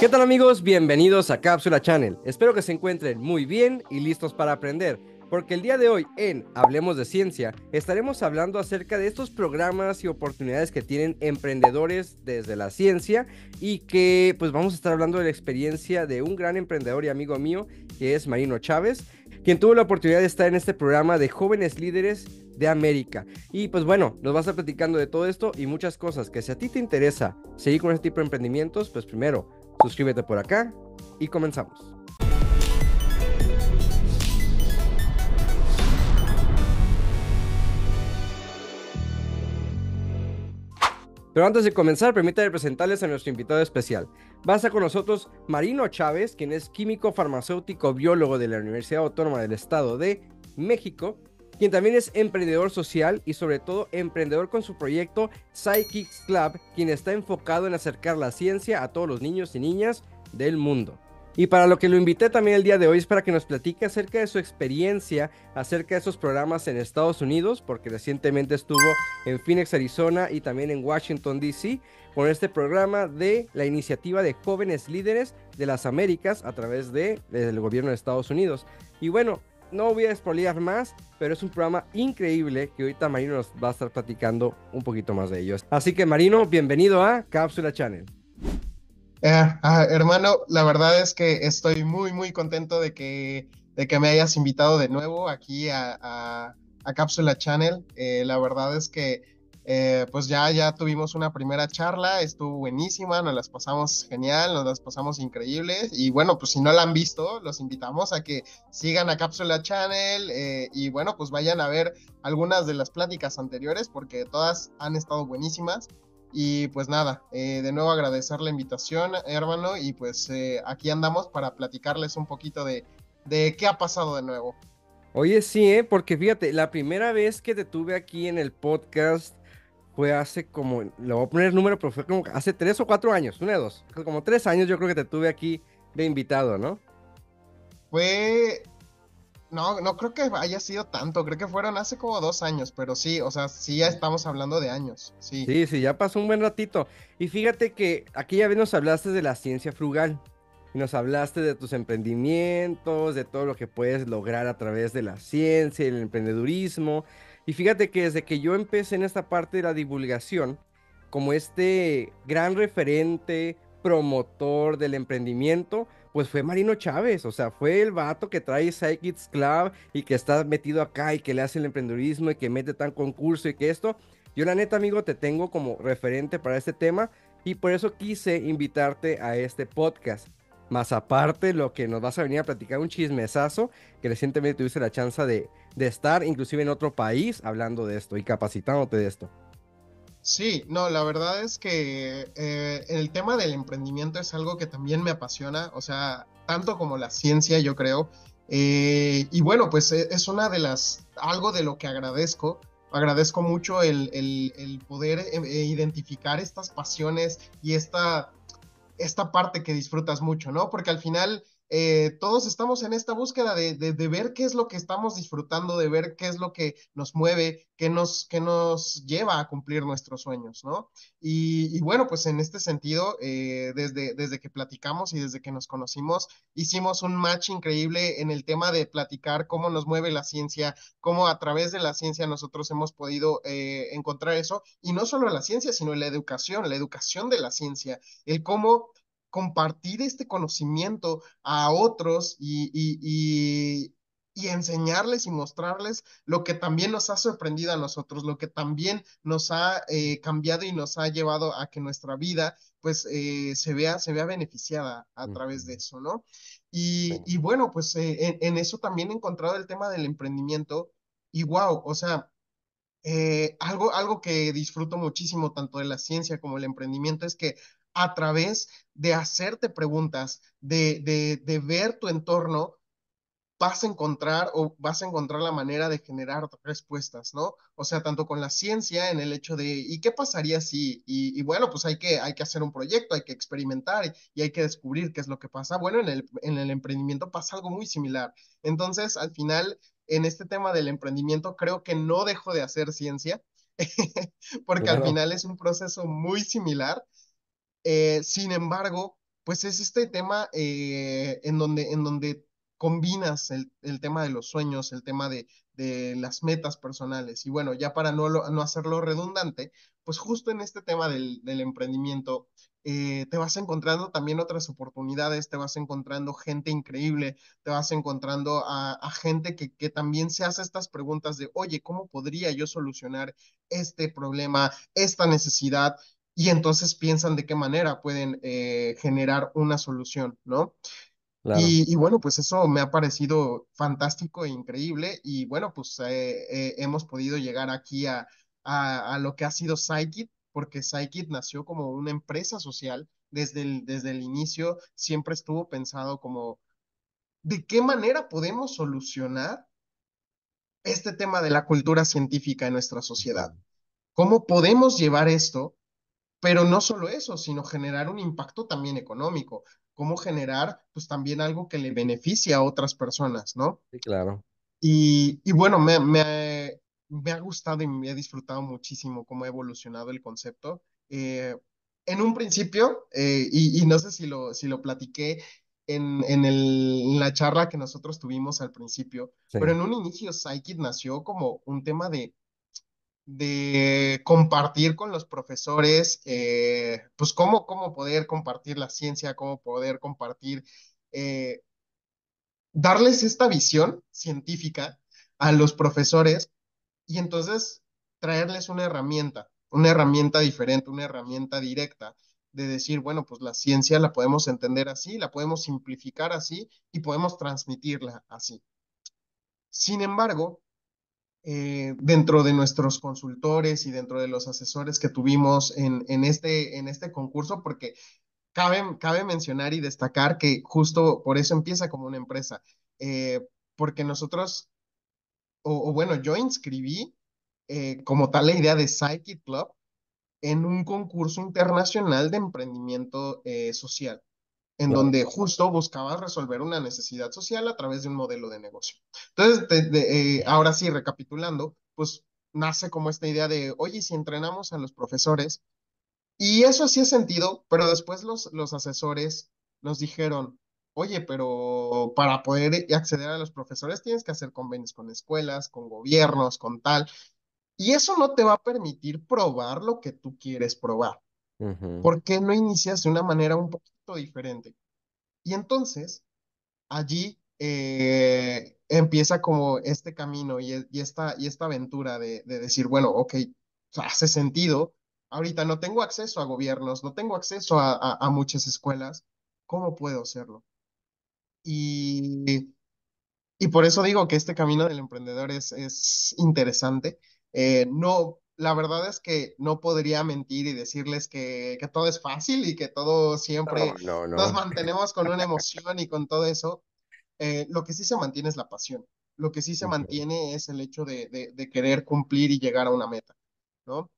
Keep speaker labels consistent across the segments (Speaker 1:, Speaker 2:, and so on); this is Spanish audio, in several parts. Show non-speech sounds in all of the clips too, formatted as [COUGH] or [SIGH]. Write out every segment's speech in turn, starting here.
Speaker 1: ¿Qué tal amigos? Bienvenidos a Cápsula Channel. Espero que se encuentren muy bien y listos para aprender, porque el día de hoy en Hablemos de Ciencia estaremos hablando acerca de estos programas y oportunidades que tienen emprendedores desde la ciencia y que pues vamos a estar hablando de la experiencia de un gran emprendedor y amigo mío que es Marino Chávez, quien tuvo la oportunidad de estar en este programa de jóvenes líderes de América. Y pues bueno, nos vas a estar platicando de todo esto y muchas cosas que si a ti te interesa seguir con este tipo de emprendimientos, pues primero Suscríbete por acá y comenzamos. Pero antes de comenzar, permítanme presentarles a nuestro invitado especial. Va a estar con nosotros Marino Chávez, quien es químico farmacéutico biólogo de la Universidad Autónoma del Estado de México quien también es emprendedor social y sobre todo emprendedor con su proyecto Psychics Club, quien está enfocado en acercar la ciencia a todos los niños y niñas del mundo. Y para lo que lo invité también el día de hoy es para que nos platique acerca de su experiencia, acerca de esos programas en Estados Unidos, porque recientemente estuvo en Phoenix, Arizona y también en Washington, D.C., con este programa de la iniciativa de jóvenes líderes de las Américas a través del gobierno de Estados Unidos. Y bueno, no voy a espolear más, pero es un programa increíble que ahorita Marino nos va a estar platicando un poquito más de ellos. Así que Marino, bienvenido a Cápsula Channel.
Speaker 2: Eh, ah, hermano, la verdad es que estoy muy, muy contento de que, de que me hayas invitado de nuevo aquí a, a, Cápsula Channel. Eh, la verdad es que eh, pues ya, ya tuvimos una primera charla, estuvo buenísima, nos las pasamos genial, nos las pasamos increíbles y bueno, pues si no la han visto, los invitamos a que sigan a Cápsula Channel eh, y bueno, pues vayan a ver algunas de las pláticas anteriores porque todas han estado buenísimas. Y pues nada, eh, de nuevo agradecer la invitación, hermano,
Speaker 1: y pues aquí andamos para platicarles un poquito de, de qué ha pasado de nuevo. Oye, sí, porque fíjate, la primera vez que te tuve aquí en el podcast, fue hace como, le voy a poner el número, pero fue como hace tres o cuatro años, una de dos, como tres años yo creo que te tuve aquí de invitado, ¿no? Fue, no,
Speaker 2: no creo que haya sido tanto, creo que fueron hace como dos años, pero sí, o sea, sí ya estamos hablando de
Speaker 1: años, sí. Sí, sí, ya pasó un buen ratito. Y fíjate que ya ya nos hablaste de la ciencia frugal nos hablaste de tus emprendimientos, de todo lo que puedes lograr a través de la ciencia y el emprendedurismo. Y fíjate que desde que yo empecé en esta parte de la divulgación, como este gran referente, promotor del emprendimiento, pues fue Marino Chávez, o sea, fue el vato que trae Psychics Club y que está metido acá y que le hace el emprendedurismo y que mete tan concurso y que esto. Yo la neta, amigo, te tengo como referente para este tema y por eso quise invitarte a este podcast. Más aparte, lo que nos vas a venir a platicar, un chismesazo, que recientemente tuviste la chance de, estar, inclusive en otro país, hablando de esto y capacitándote de esto.
Speaker 2: Sí, no, la verdad es que eh, el tema del emprendimiento es algo que también me apasiona, o sea, tanto como la ciencia, yo creo. Eh, y bueno, pues e, es una de las, algo de lo que agradezco. Agradezco mucho el, poder eh, identificar estas pasiones y esta esta parte que disfrutas mucho, ¿no? Porque al final eh, todos estamos en esta búsqueda de, ver qué es lo que estamos disfrutando, de ver qué es lo que nos mueve, qué nos, nos lleva a cumplir nuestros sueños, ¿no? Y, bueno, pues en este sentido, eh, desde, desde que platicamos y desde que nos conocimos, hicimos un match increíble en el tema de platicar cómo nos mueve la ciencia, cómo a través de la ciencia nosotros hemos podido eh, encontrar eso, y no solo la ciencia, sino la educación, la educación de la ciencia, el cómo compartir este conocimiento a otros y, enseñarles y mostrarles lo que también nos ha sorprendido a nosotros, lo que también nos ha eh, cambiado y nos ha llevado a que nuestra vida pues eh, se, vea, se vea beneficiada a través de eso, ¿no? Y, bueno, pues eh, en, eso también he encontrado el tema del emprendimiento y wow, o sea... algo, algo que disfruto muchísimo, tanto de la ciencia como el emprendimiento, es que a través de hacerte preguntas, de, ver tu entorno, vas a encontrar o vas a encontrar la manera de generar respuestas, ¿no? O sea, tanto con la ciencia en el hecho de, ¿y qué pasaría si? Y, bueno, pues hay que, hay que hacer un proyecto, hay que experimentar y, hay que descubrir qué es lo que pasa. Bueno, en el, en el emprendimiento pasa algo muy similar. Entonces, al final, en este tema del emprendimiento, creo que no dejo de hacer ciencia, [LAUGHS] porque al final es un proceso muy similar eh, sin embargo, pues es este tema eh, en, donde, en donde combinas el, tema de los sueños, el tema de, de las metas personales. Y bueno, ya para no, no hacerlo redundante, pues justo en este tema del, emprendimiento, eh, te vas encontrando también otras oportunidades, te vas encontrando gente increíble, te vas encontrando a, gente que, que, también se hace estas preguntas de, oye, ¿cómo podría yo solucionar este problema, esta necesidad? y entonces piensan de qué manera pueden eh, generar una solución, ¿no? Y, bueno, pues eso me ha parecido fantástico e increíble y bueno, pues eh, eh, hemos podido llegar aquí a, a, lo que ha sido Psykit, porque Psykit nació como una empresa social desde el, desde el inicio, siempre estuvo pensado como, ¿de qué manera podemos solucionar este tema de la cultura científica en nuestra sociedad? ¿Cómo podemos llevar esto pero no solo eso, sino generar un impacto también económico, cómo generar pues también algo que le beneficie a otras personas, ¿no? Sí, claro. Y, bueno, me, ha gustado y me ha disfrutado muchísimo cómo ha evolucionado el concepto. Eh, en un principio, eh, y, no sé si lo, si lo platiqué en, la charla que nosotros tuvimos al principio, pero en un inicio psychic nació como un tema de de compartir con los profesores, eh, pues cómo, cómo poder compartir la ciencia, cómo poder compartir, eh, darles esta visión científica a los profesores y entonces traerles una herramienta, una herramienta diferente, una herramienta directa de decir, bueno, pues la ciencia la podemos entender así, la podemos simplificar así y podemos transmitirla así. Sin embargo, eh, dentro de nuestros consultores y dentro de los asesores que tuvimos en, en, este, en este concurso, porque cabe, mencionar y destacar que justo por eso empieza como una empresa, eh, porque nosotros, o, bueno, yo inscribí eh, como tal la idea de Psyche Club en un concurso internacional de emprendimiento social en donde justo buscabas resolver una necesidad social a través de un modelo de negocio. Entonces, eh, ahora sí, recapitulando, pues nace como esta idea de, oye, si entrenamos a los profesores, y eso sí es sentido, pero después los, los asesores nos dijeron, oye, pero para poder acceder a los profesores tienes que hacer convenios con escuelas, con gobiernos, con tal, y eso no te va a permitir probar lo que tú quieres probar.
Speaker 1: porque ¿Por
Speaker 2: qué no inicias de una manera un poquito diferente. Y entonces, allí eh, empieza como este camino y, e, y, esta, y esta aventura de, decir, bueno, ok, hace sentido, ahorita no tengo acceso a gobiernos, no tengo acceso a, muchas escuelas, ¿cómo puedo hacerlo? Y, y, por eso digo que este camino del emprendedor es, es interesante. Eh, no, la verdad es que no podría mentir y decirles que, todo es fácil y que todo siempre nos mantenemos con una emoción y con todo eso. Eh, lo que sí se mantiene es la pasión. Lo que sí se mantiene es el hecho de, querer cumplir y llegar a una meta, ¿no?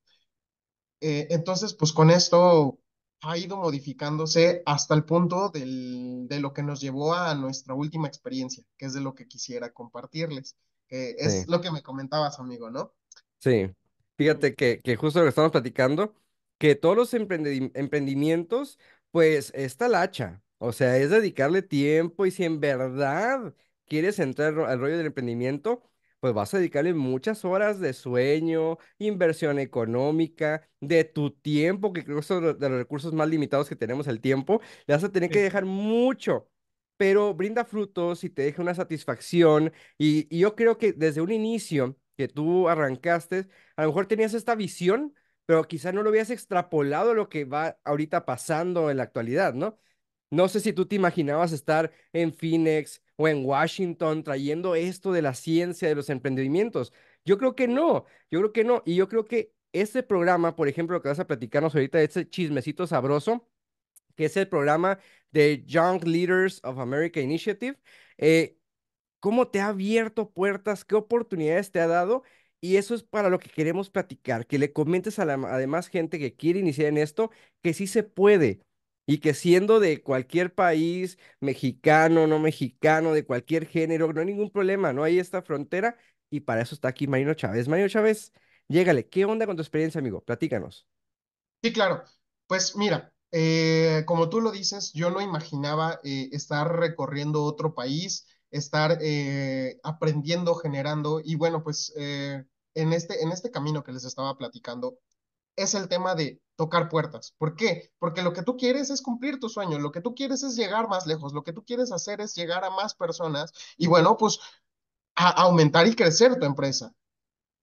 Speaker 2: Eh, entonces, pues con esto ha ido modificándose hasta el punto de lo que nos llevó a nuestra última experiencia, que es de lo que quisiera compartirles, es lo que me comentabas, amigo, ¿no?
Speaker 1: Sí. Fíjate que, que justo lo que estamos platicando, que todos los emprendimientos, pues está la hacha. O sea, es dedicarle tiempo y si en verdad quieres entrar al rollo del emprendimiento, pues vas a dedicarle muchas horas de sueño, inversión económica, de tu tiempo, que creo que son de los recursos más limitados que tenemos el tiempo, le vas a tener que dejar mucho, pero brinda frutos y te deja una satisfacción. y, yo creo que desde un inicio que tú arrancaste, a lo mejor tenías esta visión, pero quizá no lo habías extrapolado a lo que va ahorita pasando en la actualidad, ¿no? No sé si tú te imaginabas estar en Phoenix o en Washington trayendo esto de la ciencia, de los emprendimientos. Yo creo que no, yo creo que no. Y yo creo que este programa, por ejemplo, lo que vas a platicarnos ahorita, este chismecito sabroso, que es el programa de Young Leaders of America Initiative, eh, cómo te ha abierto puertas, qué oportunidades te ha dado. Y eso es para lo que queremos platicar, que le comentes a la además gente que quiere iniciar en esto, que sí se puede y que siendo de cualquier país, mexicano, no mexicano, de cualquier género, no hay ningún problema, no hay esta frontera y para eso está aquí Marino Chávez. Marino Chávez, llégale, ¿qué onda con tu experiencia, amigo? Platícanos.
Speaker 2: Sí, claro. Pues mira, eh, como tú lo dices, yo no imaginaba eh, estar recorriendo otro país, estar eh, aprendiendo, generando. Y bueno, pues eh, en, este, en este camino que les estaba platicando es el tema de tocar puertas. ¿Por qué? Porque lo que tú quieres es cumplir tu sueño, lo que tú quieres es llegar más lejos, lo que tú quieres hacer es llegar a más personas y bueno, pues a aumentar y crecer tu empresa.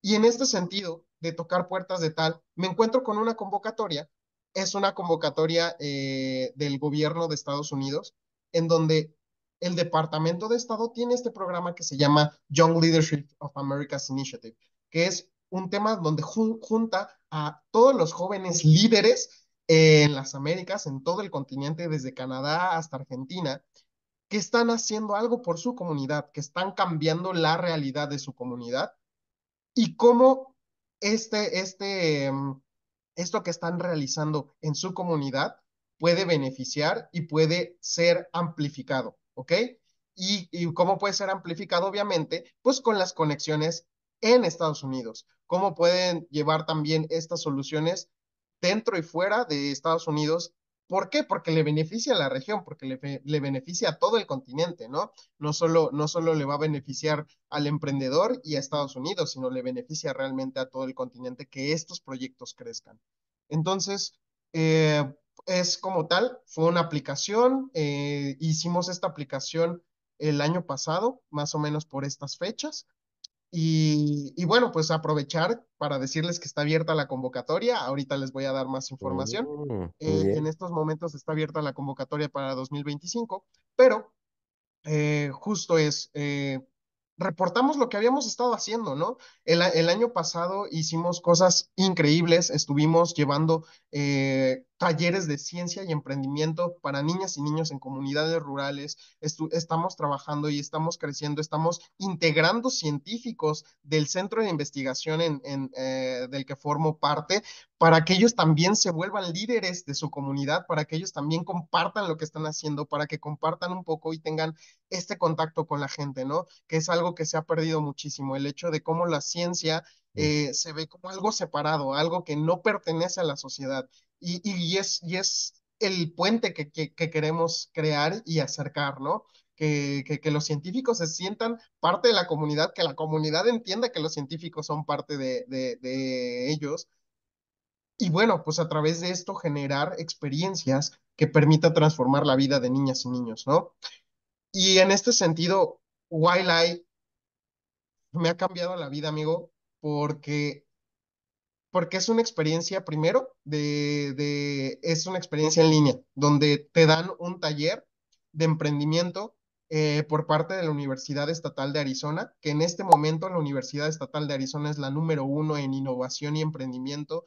Speaker 2: Y en este sentido de tocar puertas de tal, me encuentro con una convocatoria, es una convocatoria eh, del gobierno de Estados Unidos, en donde el Departamento de Estado tiene este programa que se llama Young Leadership of America's Initiative, que es un tema donde junta a todos los jóvenes líderes en las Américas, en todo el continente, desde Canadá hasta Argentina, que están haciendo algo por su comunidad, que están cambiando la realidad de su comunidad y cómo este, este, em, esto que están realizando en su comunidad puede beneficiar y puede ser amplificado. ¿ok? Y, y cómo puede ser amplificado, obviamente, pues con las conexiones en Estados Unidos. Cómo pueden llevar también estas soluciones dentro y fuera de Estados Unidos. ¿Por qué? Porque le beneficia a la región, porque le, beneficia a todo el continente, ¿no? No solo, no solo le va a beneficiar al emprendedor y a Estados Unidos, sino le beneficia realmente a todo el continente que estos proyectos crezcan. Entonces, eh, es como tal, fue una aplicación, eh, hicimos esta aplicación el año pasado, más o menos por estas fechas. Y, bueno, pues aprovechar para decirles que está abierta la convocatoria. Ahorita les voy a dar más información.
Speaker 1: Mm, eh, en
Speaker 2: estos momentos está abierta la convocatoria para 2025, pero eh, justo es, reportamos lo que habíamos estado haciendo, ¿no? El, año pasado hicimos cosas increíbles, estuvimos llevando eh, talleres de ciencia y emprendimiento para niñas y niños en comunidades rurales, estamos trabajando y estamos creciendo, estamos integrando científicos del centro de investigación en, eh, del que formo parte para que ellos también se vuelvan líderes de su comunidad, para que ellos también compartan lo que están haciendo, para que compartan un poco y tengan este contacto con la gente, ¿no? Que es algo que se ha perdido muchísimo, el hecho de cómo la ciencia mm. eh, se ve como algo separado, algo que no pertenece a la sociedad. Y, es, y es el puente que, que, queremos crear y acercar, ¿no? Que, que, los científicos se sientan parte de la comunidad, que la comunidad entienda que los científicos son parte de, de ellos y bueno, pues a través de esto generar experiencias que permita transformar la vida de niñas y niños, ¿no? Y en este sentido, Wildlife me ha cambiado la vida, amigo, porque, porque es una experiencia, primero, de, es una experiencia en línea, donde te dan un taller de emprendimiento eh, por parte de la Universidad Estatal de Arizona, que en este momento la Universidad Estatal de Arizona es la número uno en innovación y emprendimiento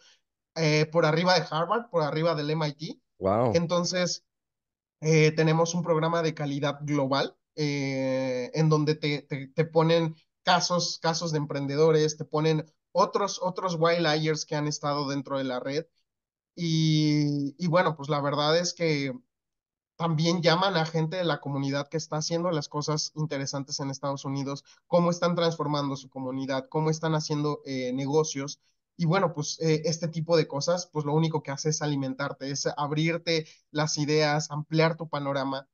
Speaker 2: eh, por arriba de Harvard, por arriba del MIT. Wow. Entonces, eh, tenemos un programa de calidad global eh, en donde te, ponen casos, casos de emprendedores, te ponen otros, otros wildliers que han estado dentro de la red. Y, bueno, pues la verdad es que también llaman a gente de la comunidad que está haciendo las cosas interesantes en Estados Unidos, cómo están transformando su comunidad, cómo están haciendo negocios. Y bueno, pues eh, este tipo de cosas, pues lo único que hace es alimentarte, es abrirte las ideas, ampliar tu panorama.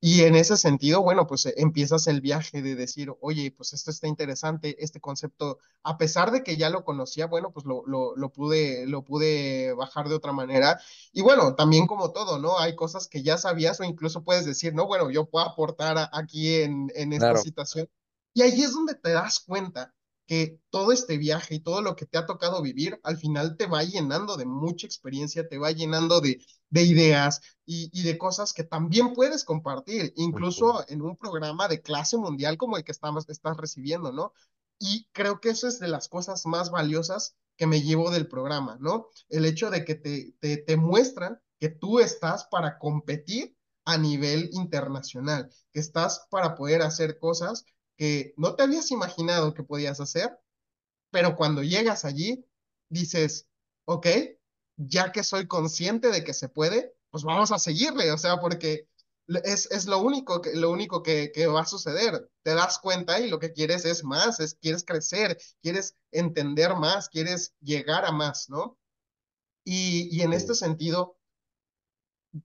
Speaker 2: Y en ese sentido, bueno, pues empiezas el viaje de decir, oye, pues esto está interesante, este concepto, a pesar de que ya lo conocía, bueno, pues lo, lo, pude, lo pude bajar de otra manera. Y bueno, también como todo, ¿no? Hay cosas que ya sabías o incluso puedes decir, no, bueno, yo puedo aportar aquí en, esta situación. Y ahí es donde te das cuenta que todo este viaje y todo lo que te ha tocado vivir, al final te va llenando de mucha experiencia, te va llenando de, de ideas y, de cosas que también puedes compartir, incluso en un programa de clase mundial como el que estamos, estás recibiendo, ¿no? Y creo que eso es de las cosas más valiosas que me llevo del programa, ¿no? El hecho de que te, te, te muestran que tú estás para competir a nivel internacional, que estás para poder hacer cosas que no te habías imaginado que podías hacer, pero cuando llegas allí, dices, ok, ya que soy consciente de que se puede, pues vamos a seguirle, o sea, porque es, lo único, que, lo único que, va a suceder. Te das cuenta y lo que quieres es más, es, quieres crecer, quieres entender más, quieres llegar a más, ¿no? Y, en este sentido,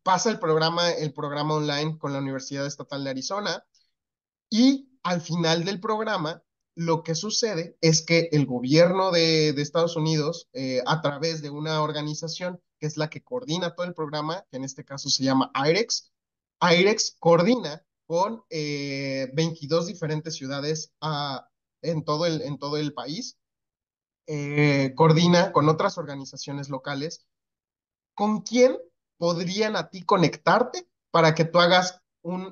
Speaker 2: pasa el programa, el programa online con la Universidad Estatal de Arizona y al final del programa, lo que sucede es que el gobierno de, Estados Unidos, eh, a través de una organización que es la que coordina todo el programa, que en este caso se llama IREX,
Speaker 1: IREX coordina
Speaker 2: con 22 eh, diferentes ciudades ah, en, todo el, país, eh, coordina con otras organizaciones locales, ¿con quién podrían a ti conectarte para que tú hagas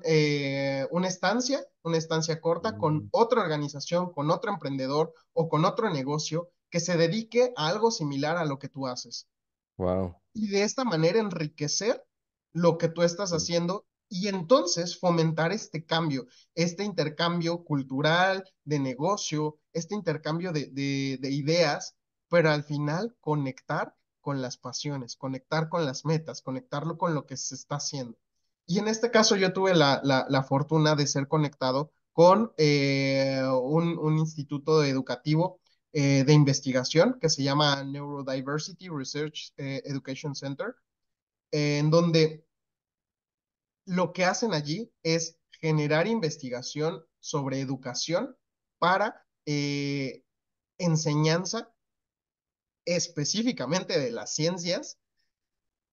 Speaker 2: eh, una estancia, una estancia corta con mm. otra organización, con otro emprendedor o con otro negocio que se dedique a algo similar a lo que tú haces. Wow. Y de esta manera enriquecer lo que tú estás mm. haciendo y entonces fomentar este cambio, este intercambio cultural, de negocio, este intercambio de ideas, pero al final conectar con las pasiones, conectar con las metas, conectarlo con lo que se está haciendo. Y en este caso yo tuve la, fortuna de ser conectado con eh, un, instituto educativo eh, de investigación que se llama Neurodiversity Research eh, Education Center, en donde lo que hacen allí es generar investigación sobre educación para enseñanza específicamente de las ciencias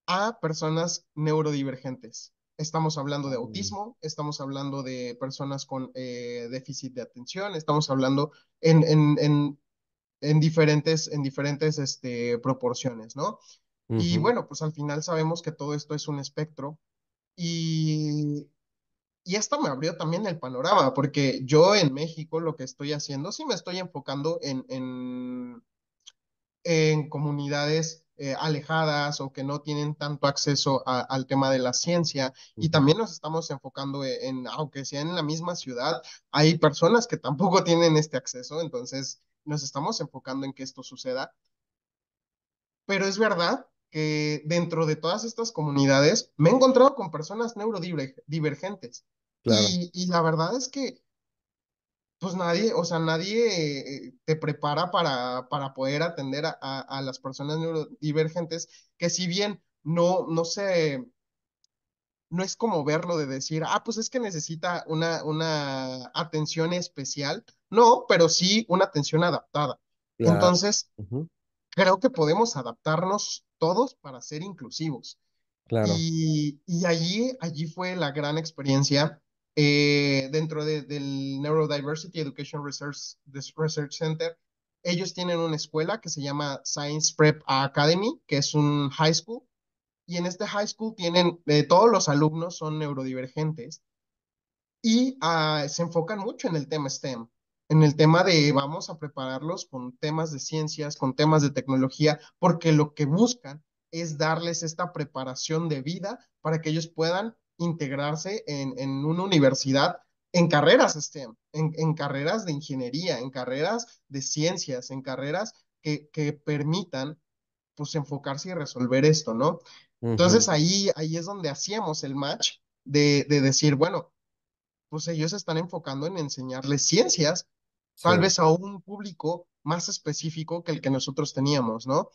Speaker 2: a personas neurodivergentes. Estamos hablando de autismo, estamos hablando de personas con eh, déficit de atención, estamos hablando en, en, diferentes, en diferentes este, proporciones, ¿no? Y bueno, pues al final sabemos que todo esto es un espectro y, y esto me abrió también el panorama, porque yo en México lo que estoy haciendo, sí me estoy enfocando en, en, en comunidades eh, alejadas o que no tienen tanto acceso al tema de la ciencia. Y también nos estamos enfocando e, en, aunque sea en la misma ciudad, hay personas que tampoco [LAUGHS] tienen este acceso, entonces nos estamos enfocando en que esto suceda. Pero es verdad que dentro de todas estas comunidades me he encontrado con personas neurodivergentes.
Speaker 1: y
Speaker 2: la verdad es que pues nadie, o sea, nadie eh, te prepara para, para poder atender a, las personas neurodivergentes, que si bien no, no se, no es como verlo de decir, ah, pues es que necesita una, una atención especial, no, pero sí una atención adaptada. Entonces, creo que podemos adaptarnos todos para ser inclusivos. Claro. Y, allí, allí fue la gran experiencia eh, dentro del Neurodiversity Education Research, Research Center, ellos tienen una escuela que se llama Science Prep Academy, que es un high school, y en este high school tienen, eh, todos los alumnos son neurodivergentes y ah, se enfocan mucho en el tema STEM, en el tema de vamos a prepararlos con temas de ciencias, con temas de tecnología, porque lo que buscan es darles esta preparación de vida para que ellos puedan integrarse en, una universidad en carreras STEM, en, carreras de ingeniería, en carreras de ciencias, en carreras que, que permitan pues enfocarse y resolver esto, ¿no? Entonces ahí, ahí es donde hacíamos el match de, decir, bueno, pues ellos están enfocando en enseñarles ciencias, tal vez a un público más específico que el que nosotros teníamos, ¿no?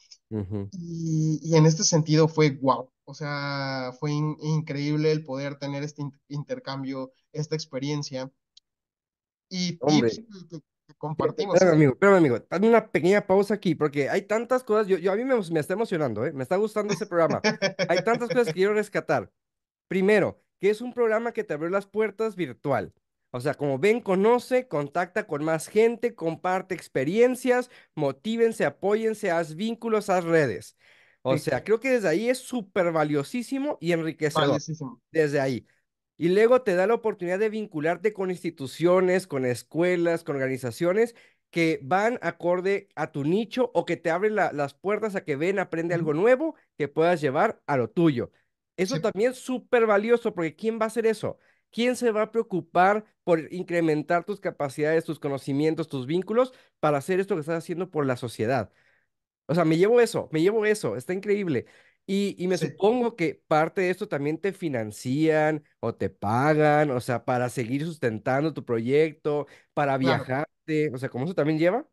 Speaker 2: y, en este sentido fue wow, o sea, fue increíble el poder tener este intercambio, esta experiencia.
Speaker 1: Y compartimos. Espérame, ¿eh? amigo, espérame, amigo, dame una pequeña pausa aquí, porque hay tantas cosas, yo, yo a mí me, está emocionando, ¿eh? me está gustando este programa. hay tantas cosas que quiero rescatar. Primero, que es un programa que te abrió las puertas virtual. O sea, como ven, conoce, contacta con más gente, comparte experiencias, motívense, apóyense, haz vínculos, haz redes. O sea, creo que desde ahí es súper valiosísimo y enriquecedor. Desde ahí. Y luego te da la oportunidad de vincularte con instituciones, con escuelas, con organizaciones que van acorde a tu nicho o que te abren las puertas a que ven, aprende algo nuevo que puedas llevar a lo tuyo. Eso también es súper valioso porque ¿quién va a hacer eso? ¿Quién se va a preocupar por incrementar tus capacidades, tus conocimientos, tus vínculos para hacer esto que estás haciendo por la sociedad? O sea, me llevo eso, me llevo eso, está increíble. Y, me supongo que parte de esto también te financian o te pagan, o sea, para seguir sustentando tu proyecto, para viajarte, o sea, ¿cómo eso también lleva?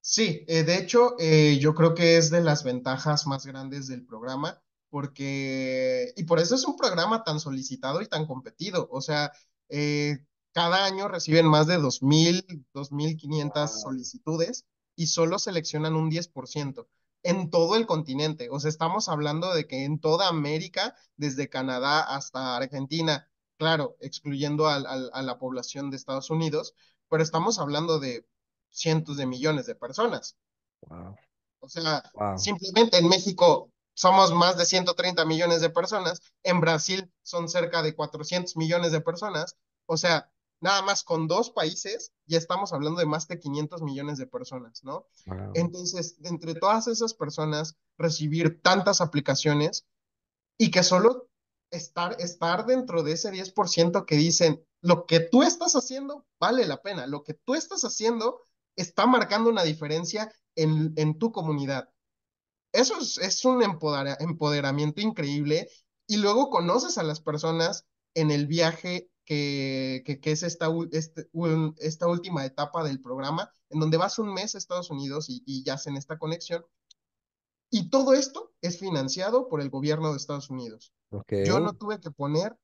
Speaker 2: Sí, eh, de hecho, eh, yo creo que es de las ventajas más grandes del programa porque, y por eso es un programa tan solicitado y tan competido, o sea, eh, cada año reciben más de 2.000, 2.500 solicitudes y solo seleccionan un 10% en todo el continente. O sea, estamos hablando de que en toda América, desde Canadá hasta Argentina, claro, excluyendo a, la población de Estados Unidos, pero estamos hablando de cientos de millones de personas.
Speaker 1: O
Speaker 2: sea, simplemente en México somos más de 130 millones de personas, en Brasil son cerca de 400 millones de personas, o sea, nada más con dos países ya estamos hablando de más de 500 millones de personas, ¿no? Entonces, entre todas esas personas, recibir tantas aplicaciones y que solo estar, estar dentro de ese 10% que dicen, lo que tú estás haciendo vale la pena, lo que tú estás haciendo está marcando una diferencia en, en tu comunidad eso es, un empoderamiento increíble y luego conoces a las personas en el viaje que, que, es esta, este, esta última etapa del programa, en donde vas un mes a Estados Unidos y, y, hacen esta conexión. Y todo esto es financiado por el gobierno de Estados Unidos. Yo no tuve que poner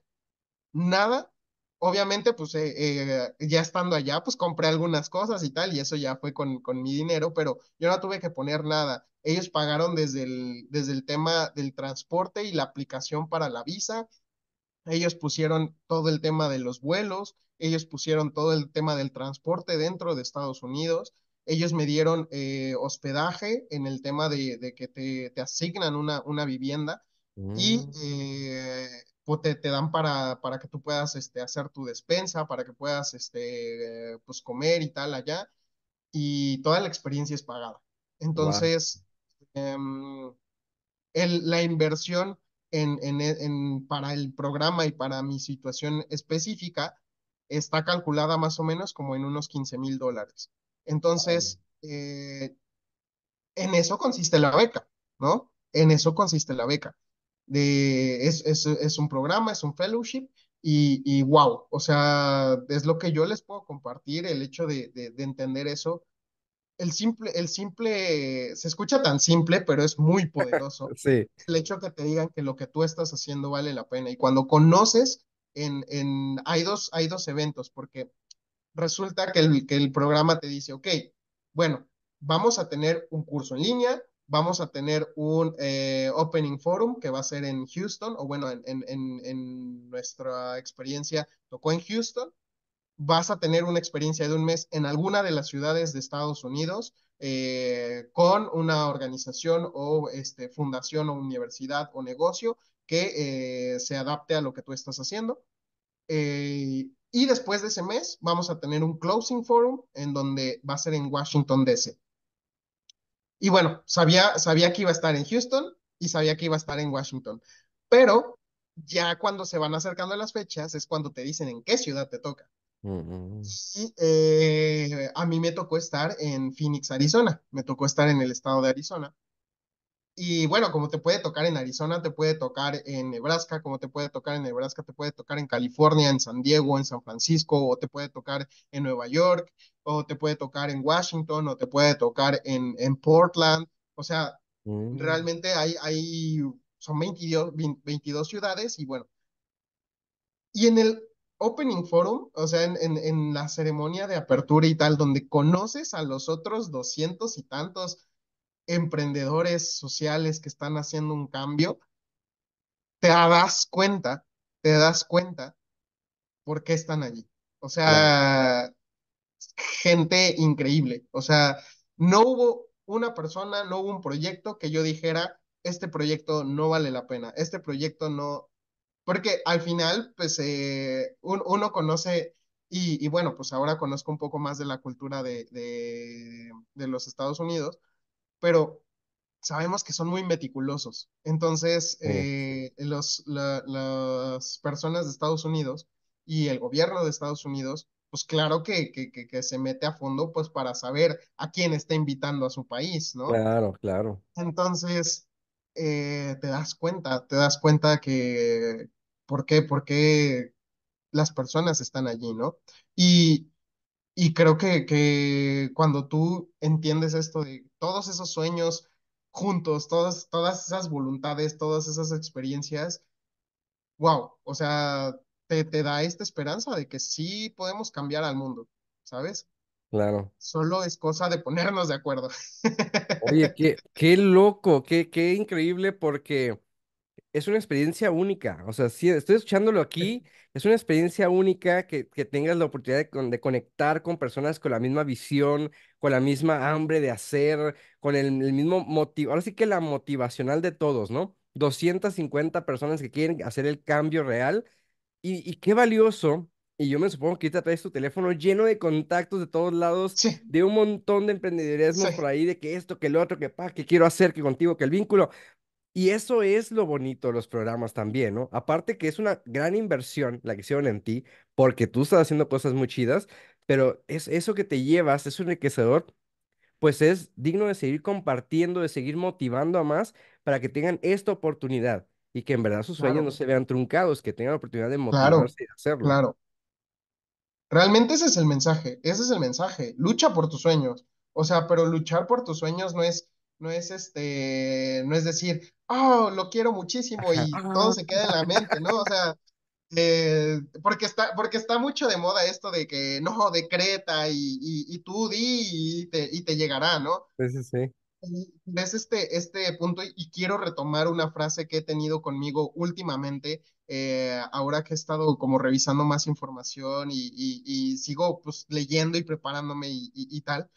Speaker 2: nada obviamente, pues eh, eh, ya estando allá, pues compré algunas cosas y tal, y eso ya fue con, mi dinero, pero yo no tuve que poner nada. Ellos pagaron desde el, desde el tema del transporte y la aplicación para la visa. Ellos pusieron todo el tema de los vuelos, ellos pusieron todo el tema del transporte dentro de Estados Unidos. Ellos me dieron eh, hospedaje en el tema de, que te, asignan una, una vivienda. Y mm. Pues, te, dan para, para que tú puedas este, hacer tu despensa, para que puedas este, pues, comer y tal allá, y toda la experiencia es pagada. Entonces, em, el, la inversión en, para el programa y para mi situación específica está calculada más o menos como en unos 15 mil dólares. Entonces, eh, en eso consiste la beca, ¿no? En eso consiste la beca es, es, un programa, es un fellowship, y, y, wow, o sea, es lo que yo les puedo compartir, el hecho de, entender eso. El simple, el simple, se escucha tan simple, pero es muy poderoso. [LAUGHS] sí. El hecho que te digan que lo que tú estás haciendo vale la pena. Y cuando conoces, en, en, hay, dos, hay dos eventos, porque resulta que el, que el programa te dice, ok, bueno, vamos a tener un curso en línea, vamos a tener un eh, Opening Forum que va a ser en Houston, o bueno, en, nuestra experiencia tocó en Houston. Vas a tener una experiencia de un mes en alguna de las ciudades de Estados Unidos eh, con una organización o este, fundación o universidad o negocio que eh, se adapte a lo que tú estás haciendo. y después de ese mes vamos a tener un closing forum en donde va a ser en Washington, D.C. Y bueno, sabía, sabía que iba a estar en Houston y sabía que iba a estar en Washington. Pero ya cuando se van acercando las fechas es cuando te dicen en qué ciudad te toca. Mm, mm. Eh, a mí me tocó estar en Phoenix, Arizona. Me tocó estar en el estado de Arizona. Y bueno, como te puede tocar en Arizona, te puede tocar en Nebraska, como te puede tocar en Nebraska, te puede tocar en California, en San Diego, en San Francisco, o te puede tocar en Nueva York, o te puede tocar en Washington, o te puede tocar en, en Portland. O sea, mm. realmente hay, hay, son 22, 22 ciudades y bueno. Y en el Opening Forum, o sea, en, en, en la ceremonia de apertura y tal, donde conoces a los otros 200 y tantos emprendedores sociales que están haciendo un cambio, te das cuenta, te das cuenta por qué están allí. O sea, gente increíble. O sea, no hubo una persona, no hubo un proyecto que yo dijera, este proyecto no vale la pena, este proyecto no, porque al final, pues eh, uno conoce, y, bueno, pues ahora conozco un poco más de la cultura de, de los Estados Unidos, pero sabemos que son muy meticulosos. Entonces, eh, las personas de Estados Unidos y el gobierno de Estados Unidos, pues claro que, que, se mete a fondo pues para saber a quién está invitando a su país, ¿no?
Speaker 1: Claro, claro.
Speaker 2: Entonces, eh, te das cuenta, te das cuenta que, ¿por qué? ¿Por qué las personas están allí, ¿no? Y y creo que, que cuando tú entiendes esto de todos esos sueños juntos, todas, todas esas voluntades, todas esas experiencias, wow, o sea, te, te da esta esperanza de que sí podemos cambiar al mundo, ¿sabes? Claro. Solo es cosa de ponernos de acuerdo.
Speaker 1: Oye, qué, loco, qué, qué increíble porque es una experiencia única. O sea, si estoy escuchándolo aquí, es una experiencia única que, tengas la oportunidad de, conectar con personas con la misma visión, con la misma hambre de hacer, con el, mismo motivo. Ahora sí que la motivacional de todos, ¿no? 250 personas que quieren hacer el cambio real. Y, qué valioso. Y yo me supongo que ahorita traes tu teléfono lleno de contactos de todos lados, de un montón de emprendedurismo por ahí, de que esto, que lo otro, que pa, que quiero hacer, que contigo, que el vínculo. Y eso es lo bonito de los programas también, ¿no? Aparte que es una gran inversión la que hicieron en ti, porque tú estás haciendo cosas muy chidas, pero es eso que te llevas, es un enriquecedor, pues es digno de seguir compartiendo, de seguir motivando a más para que tengan esta oportunidad y que en verdad sus sueños no se vean truncados, que tengan la oportunidad de motivarse y hacerlo. Claro.
Speaker 2: Realmente ese es el mensaje, ese es el mensaje. Lucha por tus sueños. O sea, pero luchar por tus sueños no es no es este, no es decir, Oh, lo quiero muchísimo y todo se queda en la mente, ¿no? O sea, eh, porque, está, porque está mucho de moda esto de que, no, decreta y, y, tú di y te, y te llegará, ¿no? Sí, sí, sí. Ves este, este punto y quiero retomar una frase que he tenido conmigo últimamente, eh, ahora que he estado como revisando más información y, y, y sigo pues leyendo y preparándome y, y tal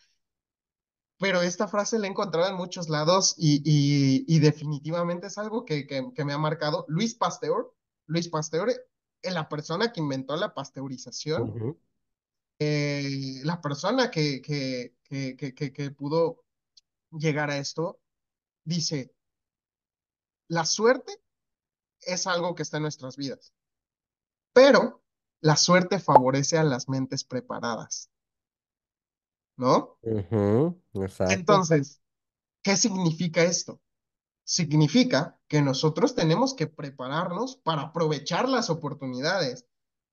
Speaker 2: pero esta frase la he encontrado en muchos lados y, definitivamente es algo que, me ha marcado. Luis Pasteur, Luis Pasteur, eh, la persona que inventó la pasteurización, eh, la persona que pudo llegar a esto, dice, la suerte es algo que está en nuestras vidas, pero la suerte favorece a las mentes preparadas. ¿no?
Speaker 1: Entonces,
Speaker 2: ¿qué significa esto? Significa que nosotros tenemos que prepararnos para aprovechar las oportunidades,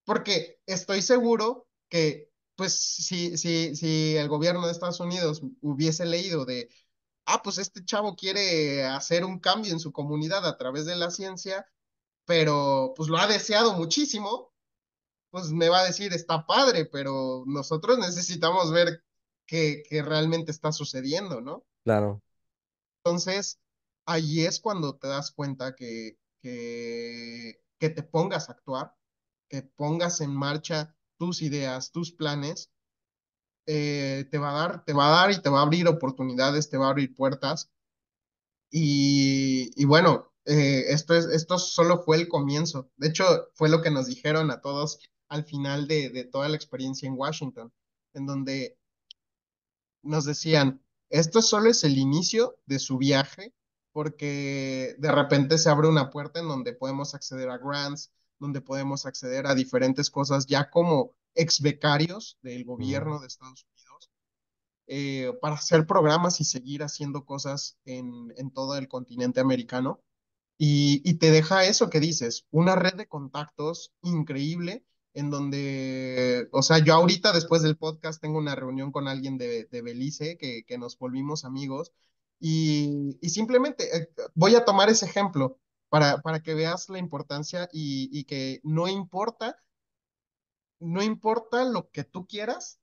Speaker 2: porque estoy seguro que, pues, si, si, si el gobierno de Estados Unidos hubiese leído de, ah, pues este chavo quiere hacer un cambio en su comunidad a través de la ciencia, pero pues lo ha deseado muchísimo, pues me va a decir, está padre, pero nosotros necesitamos ver que, realmente está sucediendo, ¿no? Claro. Entonces, ahí es cuando te das cuenta que, que, te pongas a actuar, que pongas en marcha tus ideas, tus planes, eh, te va a dar, te va a dar y te va a abrir oportunidades, te va a abrir puertas. Y, bueno, eh, esto, es, esto solo fue el comienzo. De hecho, fue lo que nos dijeron a todos al final de, de toda la experiencia en Washington, en donde nos decían, esto solo es el inicio de su viaje porque de repente se abre una puerta en donde podemos acceder a grants, donde podemos acceder a diferentes cosas ya como ex becarios del gobierno de Estados Unidos eh, para hacer programas y seguir haciendo cosas en, todo el continente americano. Y, y, te deja eso que dices, una red de contactos increíble en donde, o sea, yo ahorita después del podcast tengo una reunión con alguien de, Belice que, nos volvimos amigos y, simplemente eh, voy a tomar ese ejemplo para, para que veas la importancia y, que no importa, no importa lo que tú quieras,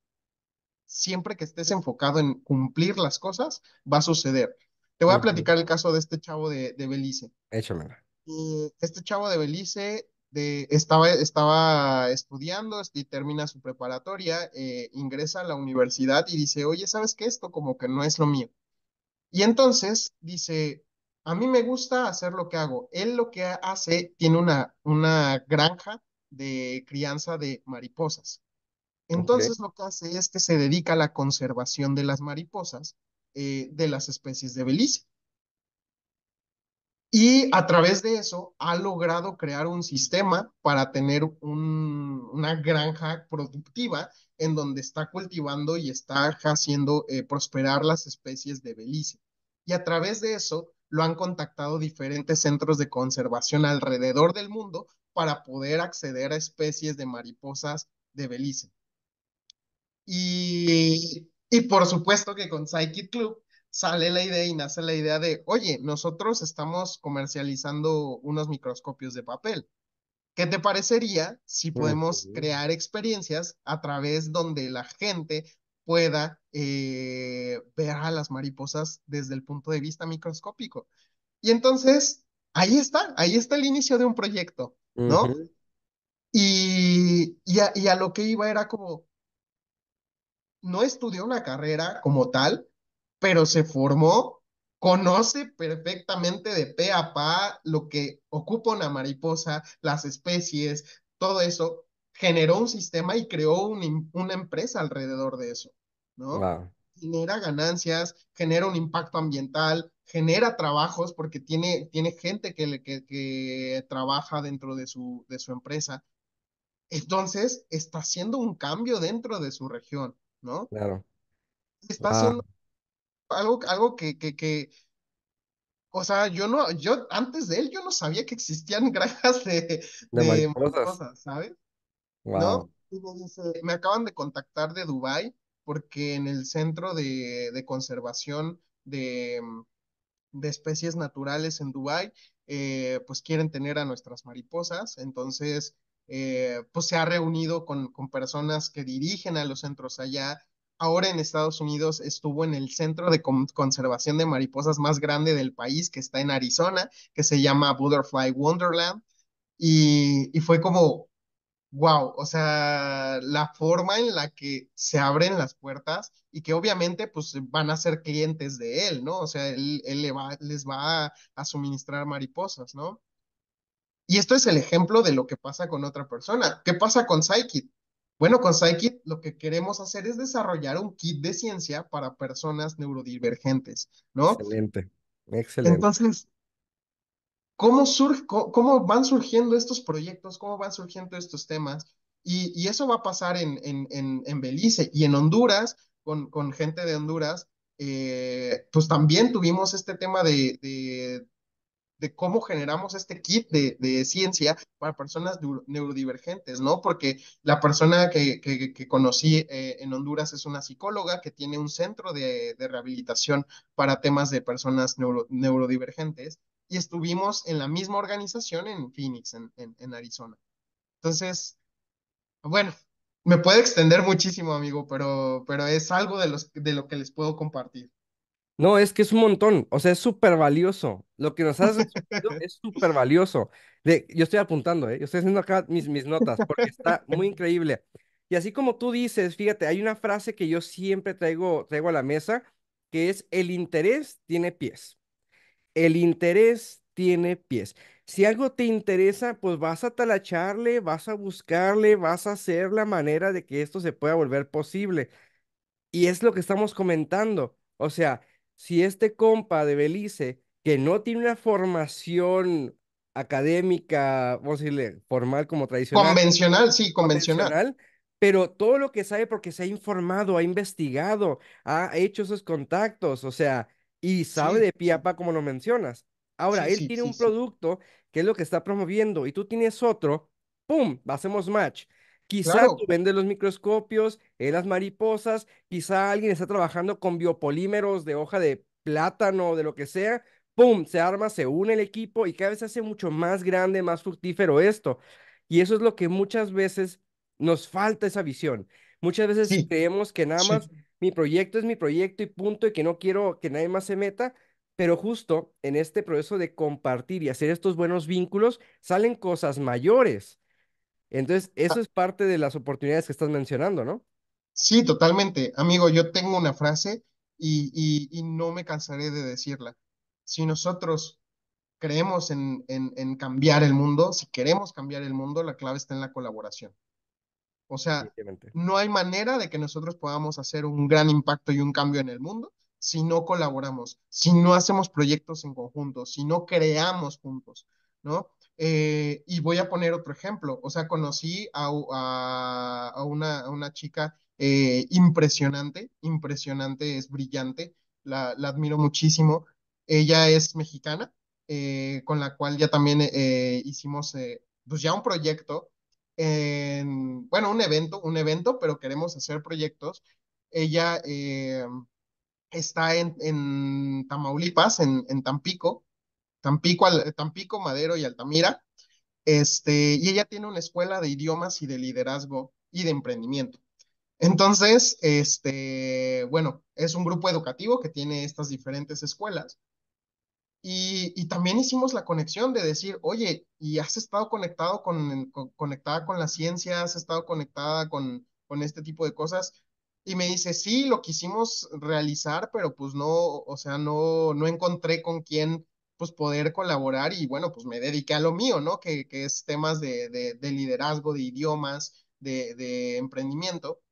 Speaker 2: siempre que estés enfocado en cumplir las cosas, va a suceder. Te voy a platicar el caso de este chavo de, Belice. Échamela. Eh, este chavo de Belice estaba, estaba estudiando y termina su preparatoria, eh, ingresa a la universidad y dice, oye, ¿sabes qué? Esto como que no es lo mío. Y entonces dice, a mí me gusta hacer lo que hago. Él lo que hace, tiene una, una granja de crianza de mariposas. Entonces lo que hace es que se dedica a la conservación de las mariposas eh, de las especies de Belice. Y a través de eso ha logrado crear un sistema para tener una granja productiva en donde está cultivando y está haciendo eh, prosperar las especies de Belice. Y a través de eso lo han contactado diferentes centros de conservación alrededor del mundo para poder acceder a especies de mariposas de Belice. Y, y por supuesto que con Psychic Club sale la idea y nace la idea de, oye, nosotros estamos comercializando unos microscopios de papel. ¿Qué te parecería si podemos crear experiencias a través donde la gente pueda eh, ver a las mariposas desde el punto de vista microscópico? Y entonces, ahí está, ahí está el inicio de un proyecto, ¿no? y, a, y a lo que iba era como, no estudió una carrera como tal, pero se formó, conoce perfectamente de pe a pa lo que ocupa una mariposa, las especies, todo eso, generó un sistema y creó una empresa alrededor de eso, ¿no? Genera ganancias, genera un impacto ambiental, genera trabajos porque tiene, tiene gente que, que, trabaja dentro de su, de su empresa. Entonces, está haciendo un cambio dentro de su región, ¿no?
Speaker 1: Claro. Está haciendo
Speaker 2: algo, que, que, o sea, yo no, yo antes de él yo no sabía que existían [LAUGHS] granjas de, mariposas. ¿sabes? ¿No? me acaban de contactar de Dubai porque en el centro de, conservación mm, de, especies naturales en Dubai, eh, pues quieren tener a nuestras mariposas, entonces, eh, pues se ha reunido con, con personas que dirigen a los centros allá ahora en Estados Unidos estuvo en el centro de conservación de mariposas más grande del país, que está en Arizona, que se llama Butterfly Wonderland. Y, fue como, wow, o sea, la forma en la que se abren las puertas y que obviamente pues van a ser clientes de él, ¿no? O sea, él, les va a, suministrar mariposas, ¿no? Y esto es el ejemplo de lo que pasa con otra persona. ¿Qué pasa con Psyche
Speaker 1: bueno, con Scikit
Speaker 2: lo que queremos hacer es desarrollar un kit de ciencia para personas neurodivergentes, ¿no? Excelente, excelente. Entonces, ¿cómo, cómo van surgiendo estos proyectos? ¿Cómo van surgiendo estos temas? Y, eso va a pasar en, en, en, en, Belice y en Honduras, con, con gente de Honduras. Eh, pues también tuvimos este tema de de cómo generamos este kit de, ciencia para personas neurodivergentes, ¿no? Porque la persona que, conocí eh, en Honduras es una psicóloga que tiene un centro de, rehabilitación para temas de personas neurodivergentes y estuvimos en la misma organización en Phoenix, en, en, en Arizona. Entonces, bueno, me puede extender muchísimo, amigo, pero, pero es algo de, los, de lo que les puedo compartir.
Speaker 1: No, es que es un montón, o sea, es súper valioso. Lo que nos has es súper [LAUGHS] valioso. yo estoy apuntando, ¿eh? yo estoy haciendo acá mis, mis notas, porque está muy increíble. Y así como tú dices, fíjate, hay una frase que yo siempre traigo, traigo a la mesa, que es el interés tiene pies. El interés tiene pies. Si algo te interesa, pues vas a talacharle, vas a buscarle, vas a hacer la manera de que esto se pueda volver posible. Y es lo que estamos comentando. O sea, si este compa de Belice, que no tiene una formación académica, vamos a decirle, formal como tradicional. Convencional, sí, convencional. pero todo lo que sabe porque se ha informado, ha investigado, ha hecho sus contactos, o sea, y sabe de piapa como lo mencionas. Ahora, él tiene un producto que es lo que está promoviendo y tú tienes otro, ¡pum! Hacemos match. Quizá tú vendes los microscopios, eh, las mariposas, quizá alguien está trabajando con biopolímeros de hoja de plátano, o de lo que sea, ¡pum! Se arma, se une el equipo y cada vez se hace mucho más grande, más fructífero esto. Y eso es lo que muchas veces nos falta esa visión. Muchas veces creemos que nada más mi proyecto es mi proyecto y punto y que no quiero que nadie más se meta, pero justo en este proceso de compartir y hacer estos buenos vínculos salen cosas mayores entonces, eso ah. es parte de las oportunidades que estás mencionando, ¿no? Sí, totalmente. Amigo, yo tengo una frase
Speaker 2: y, no me cansaré de decirla. Si nosotros creemos en, en, cambiar el mundo, si queremos cambiar el mundo, la clave está en la colaboración. O sea, no hay manera de que nosotros podamos hacer un gran impacto y un cambio en el mundo si no colaboramos, si no hacemos proyectos en conjunto, si no creamos juntos, ¿no? Eh, y voy a poner otro ejemplo. O sea, conocí a, una, una, chica eh, impresionante, impresionante, es brillante, la, la admiro muchísimo. Ella es mexicana, eh, con la cual ya también hicimos pues ya un proyecto, bueno, un evento, un evento, pero queremos hacer proyectos. Ella está en, en Tamaulipas, en, en Tampico, Tampico, eh, Tampico, Madero y Altamira. Este, y ella tiene una escuela de idiomas y de liderazgo y de emprendimiento. Entonces, este, bueno, es un grupo educativo que tiene estas diferentes escuelas. Y, también hicimos la conexión de decir, oye, ¿y has estado conectado con, conectada con la ciencia? ¿Has estado conectada con, con este tipo de cosas? Y me dice, sí, lo quisimos realizar, pero pues no, o sea, no, no encontré con quién pues poder colaborar y bueno, pues me dediqué a lo mío, ¿no? Que, es temas de, liderazgo, de idiomas, de, emprendimiento.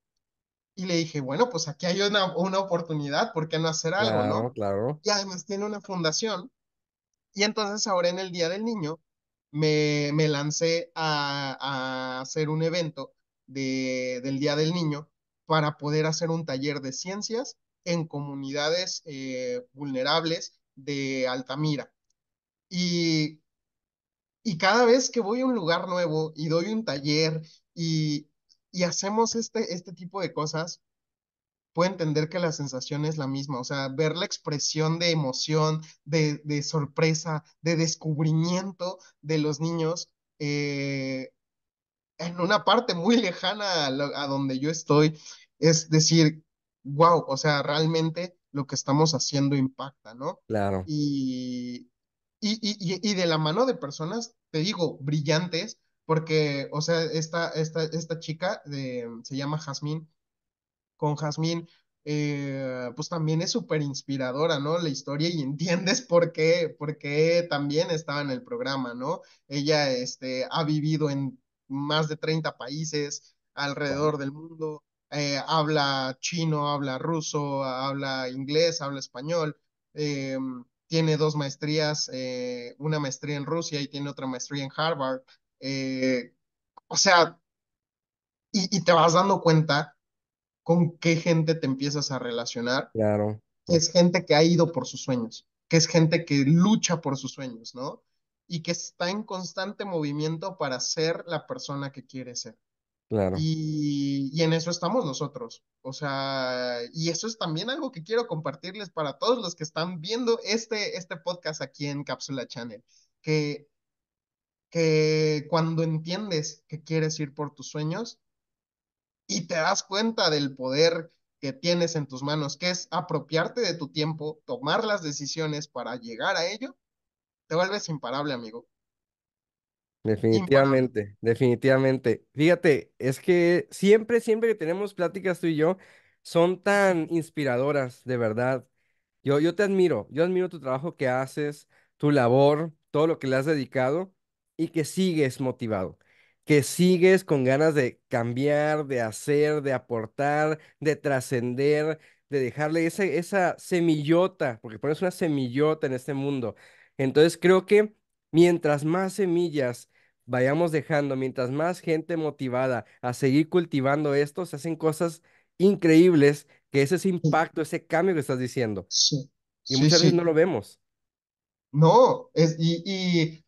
Speaker 2: Y le dije, bueno, pues aquí hay una, una oportunidad, ¿por qué no hacer algo, no? Claro. Y además tiene una fundación. Y entonces ahora en el Día del Niño me, lancé a, hacer un evento del Día del Niño para poder hacer un taller de ciencias en comunidades eh, vulnerables de Altamira y, cada vez que voy a un lugar nuevo y doy un taller y, hacemos este, este tipo de cosas, puedo entender que la sensación es la misma, o sea, ver la expresión de emoción, de, de sorpresa, de descubrimiento de los niños eh, en una parte muy lejana a, a, donde yo estoy, es decir, wow, o sea, realmente lo que estamos haciendo impacta,
Speaker 1: ¿no? Claro.
Speaker 2: Y, y, y, de la mano de personas, te digo, brillantes, porque, o sea, esta, esta, esta chica de, se llama Jasmine, con Jasmine eh, pues también es súper inspiradora, ¿no? La historia y entiendes por qué, porque también estaba en el programa, ¿no? Ella este, ha vivido en más de 30 países alrededor del mundo, eh, habla chino, habla ruso, habla inglés, habla español. Eh, tiene dos maestrías, eh, una maestría en Rusia y tiene otra maestría en Harvard. Eh, o sea, y, te vas dando cuenta con qué gente te empiezas a relacionar. Claro. es gente que ha ido por sus sueños, que es gente que lucha por sus sueños, ¿no? Y que está en constante movimiento para ser la persona que quiere ser. Y, en eso estamos nosotros. O sea, y eso es también algo que quiero compartirles para todos los que están viendo este, este podcast aquí en Cápsula Channel, que, que cuando entiendes que quieres ir por tus sueños y te das cuenta del poder que tienes en tus manos, que es apropiarte de tu tiempo, tomar las decisiones para llegar a ello, te vuelves imparable, amigo.
Speaker 1: Definitivamente, definitivamente. Fíjate, es que siempre, siempre que tenemos pláticas tú y yo, son tan inspiradoras, de verdad. Yo, yo te admiro, yo admiro tu trabajo que haces, tu labor, todo lo que le has dedicado y que sigues motivado, que sigues con ganas de cambiar, de hacer, de aportar, de trascender, de dejarle esa, esa semillota, porque pones una semillota en este mundo. Entonces creo que Mientras más semillas vayamos dejando, mientras más gente motivada a seguir cultivando esto, se hacen cosas increíbles, que es ese impacto, ese cambio que estás diciendo. Sí. Y muchas veces no lo vemos.
Speaker 2: No, es, y, y,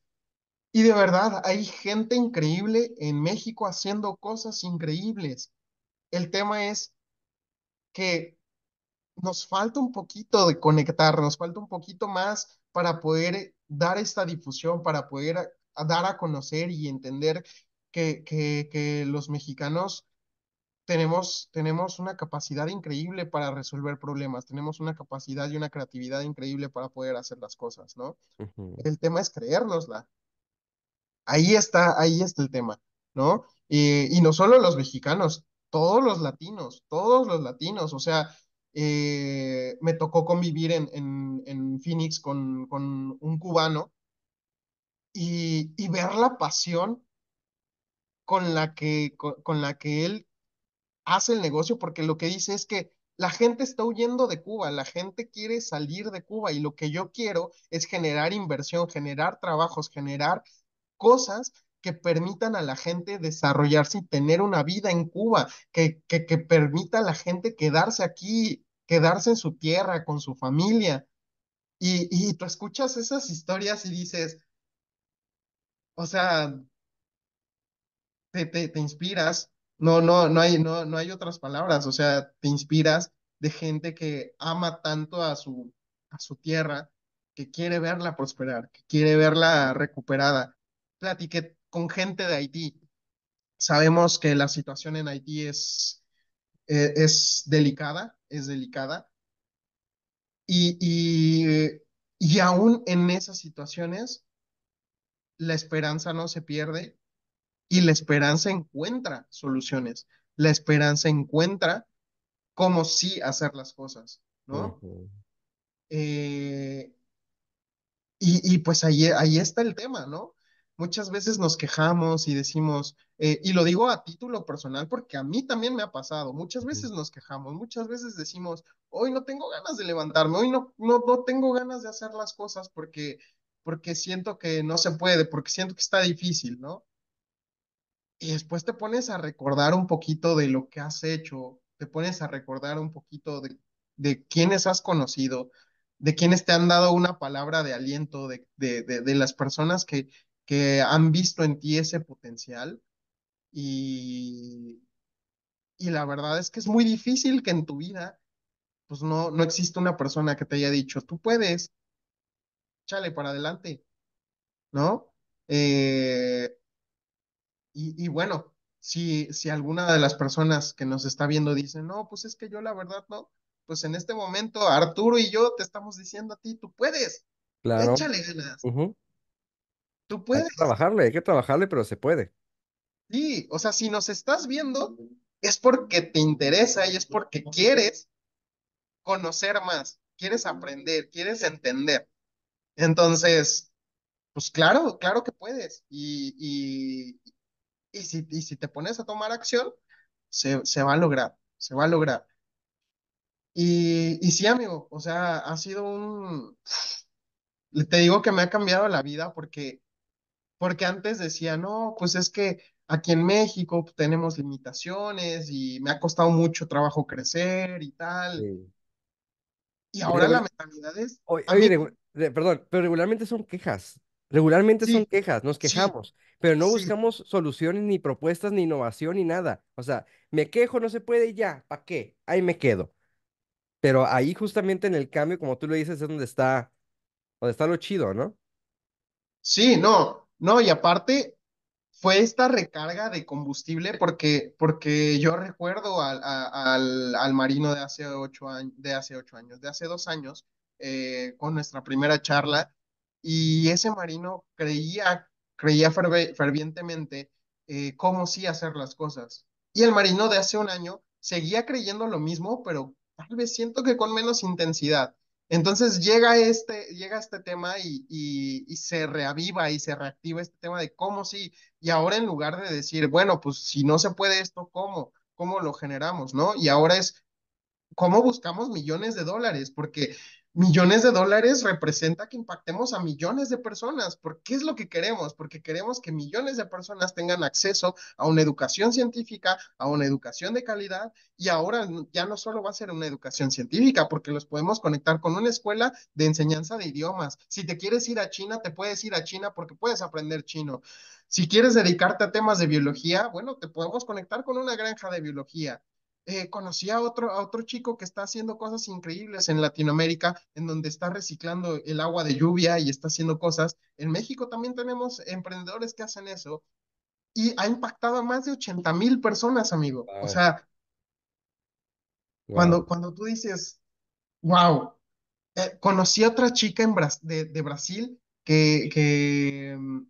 Speaker 2: y de verdad, hay gente increíble en México haciendo cosas increíbles. El tema es que nos falta un poquito de conectar, nos falta un poquito más para poder dar esta difusión, para poder dar a conocer y entender que, que, los mexicanos tenemos, tenemos una capacidad increíble para resolver problemas, tenemos una capacidad y una creatividad increíble para poder hacer las cosas, ¿no? El tema es creérnosla. Ahí está, ahí está el tema, ¿no? y no solo los mexicanos, todos los latinos, todos los latinos, o sea, eh, me tocó convivir en, en, Phoenix con, con, un cubano y, ver la pasión con la, que, con la que él hace el negocio, porque lo que dice es que la gente está huyendo de Cuba, la gente quiere salir de Cuba y lo que yo quiero es generar inversión, generar trabajos, generar cosas que permitan a la gente desarrollarse y tener una vida en Cuba, que, que, permita a la gente quedarse aquí, quedarse en su tierra, con su familia. Y, y tú escuchas esas historias y dices, o sea, te, inspiras, no, no, no hay, no, no hay otras palabras, o sea, te inspiras de gente que ama tanto a su, a su tierra, que quiere verla prosperar, que quiere verla recuperada. Platiqué con gente de Haití. Sabemos que la situación en Haití es, e, es delicada, es delicada. Y, y, aún en esas situaciones, la esperanza no se pierde y la esperanza encuentra soluciones. La esperanza encuentra cómo sí hacer las cosas, ¿no? Eh, y, pues ahí, ahí está el tema, ¿no? muchas veces nos quejamos y decimos, eh, y lo digo a título personal porque a mí también me ha pasado, muchas veces nos quejamos, muchas veces decimos, hoy no tengo ganas de levantarme, hoy no, no, no tengo ganas de hacer las cosas porque, porque siento que no se puede, porque siento que está difícil, ¿no? Y después te pones a recordar un poquito de lo que has hecho, te pones a recordar un poquito de, quienes has conocido, de quienes te han dado una palabra de aliento, de, de las personas que, que han visto en ti ese potencial y, y la verdad es que es muy difícil que en tu vida pues no, no existe una persona que te haya dicho, tú puedes, échale para adelante, ¿no? Eh, y, bueno, si, si alguna de las personas que nos está viendo dice, no, pues es que yo la verdad no, pues en este momento Arturo y yo te estamos diciendo a ti, tú puedes, échale ganas,
Speaker 1: Tú puedes. trabajarle, hay que trabajarle, pero se puede.
Speaker 2: Sí, o sea, si nos estás viendo, es porque te interesa y es porque quieres conocer más, quieres aprender, quieres entender. Entonces, pues claro, claro que puedes. Y, si, si te pones a tomar acción, se, va a lograr, se va a lograr. Y, y sí, amigo, o sea, ha sido un... Te digo que me ha cambiado la vida porque porque antes decía, no, pues es que aquí en México tenemos limitaciones y me ha costado mucho trabajo crecer y tal. Y ahora la
Speaker 1: mentalidad es... perdón, pero regularmente son quejas. Regularmente son quejas, nos quejamos, pero no buscamos soluciones ni propuestas ni innovación ni nada. O sea, me quejo, no se puede y ya, ¿para qué? Ahí me quedo. Pero ahí justamente en el cambio, como tú lo dices, es donde está, donde está lo chido, ¿no? Sí, no,
Speaker 2: no, y aparte fue esta recarga de combustible porque, porque yo recuerdo al, al, marino de hace, ocho años, de hace ocho años, de hace dos años, eh, con nuestra primera charla, y ese marino creía, creía fervientemente eh, cómo sí hacer las cosas. Y el marino de hace un año seguía creyendo lo mismo, pero tal vez siento que con menos intensidad. Entonces llega este, llega este tema y, y, y, se reaviva y se reactiva este tema de cómo sí, y ahora en lugar de decir, bueno, pues si no se puede esto, ¿cómo? ¿Cómo lo generamos? ¿No? Y ahora es, ¿cómo buscamos millones de dólares? Porque millones de dólares representa que impactemos a millones de personas. ¿Por qué es lo que queremos? Porque queremos que millones de personas tengan acceso a una educación científica, a una educación de calidad y ahora ya no solo va a ser una educación científica, porque los podemos conectar con una escuela de enseñanza de idiomas. Si te quieres ir a China, te puedes ir a China porque puedes aprender chino. Si quieres dedicarte a temas de biología, bueno, te podemos conectar con una granja de biología. Eh, conocí a otro, a otro chico que está haciendo cosas increíbles en Latinoamérica, en donde está reciclando el agua de lluvia y está haciendo cosas. En México también tenemos emprendedores que hacen eso y ha impactado a más de 80 mil personas, amigo. O sea, cuando, cuando tú dices, wow, eh, conocí a otra chica en de, Brasil que, que mm,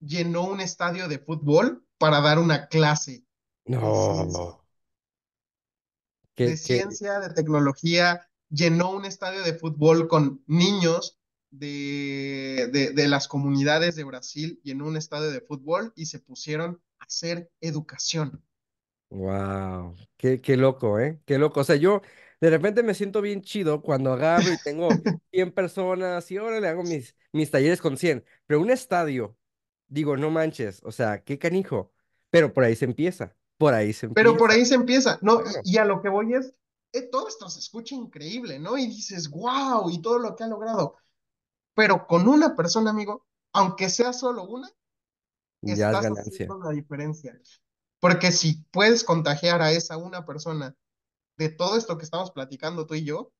Speaker 2: llenó un estadio de fútbol para dar una clase.
Speaker 1: No. no de
Speaker 2: ciencia, de tecnología, llenó un estadio de fútbol con niños de, de, de, las comunidades de Brasil y un estadio de fútbol y se pusieron a hacer educación.
Speaker 1: Wow, qué, loco, ¿eh? Qué loco. O sea, yo de repente me siento bien chido cuando agarro y tengo 100 [LAUGHS] personas y ahora le hago mis, mis talleres con 100, pero un estadio, digo, no manches, o sea, qué canijo, pero por ahí se empieza. Pero por
Speaker 2: ahí se empieza, ¿no? Y a lo que voy es, eh, todo esto se escucha increíble, ¿no? Y dices, wow, y todo lo que ha logrado. Pero con una persona, amigo, aunque sea solo una,
Speaker 1: ya estás haciendo
Speaker 2: la diferencia. Porque si puedes contagiar a esa una persona de todo esto que estamos platicando tú y yo,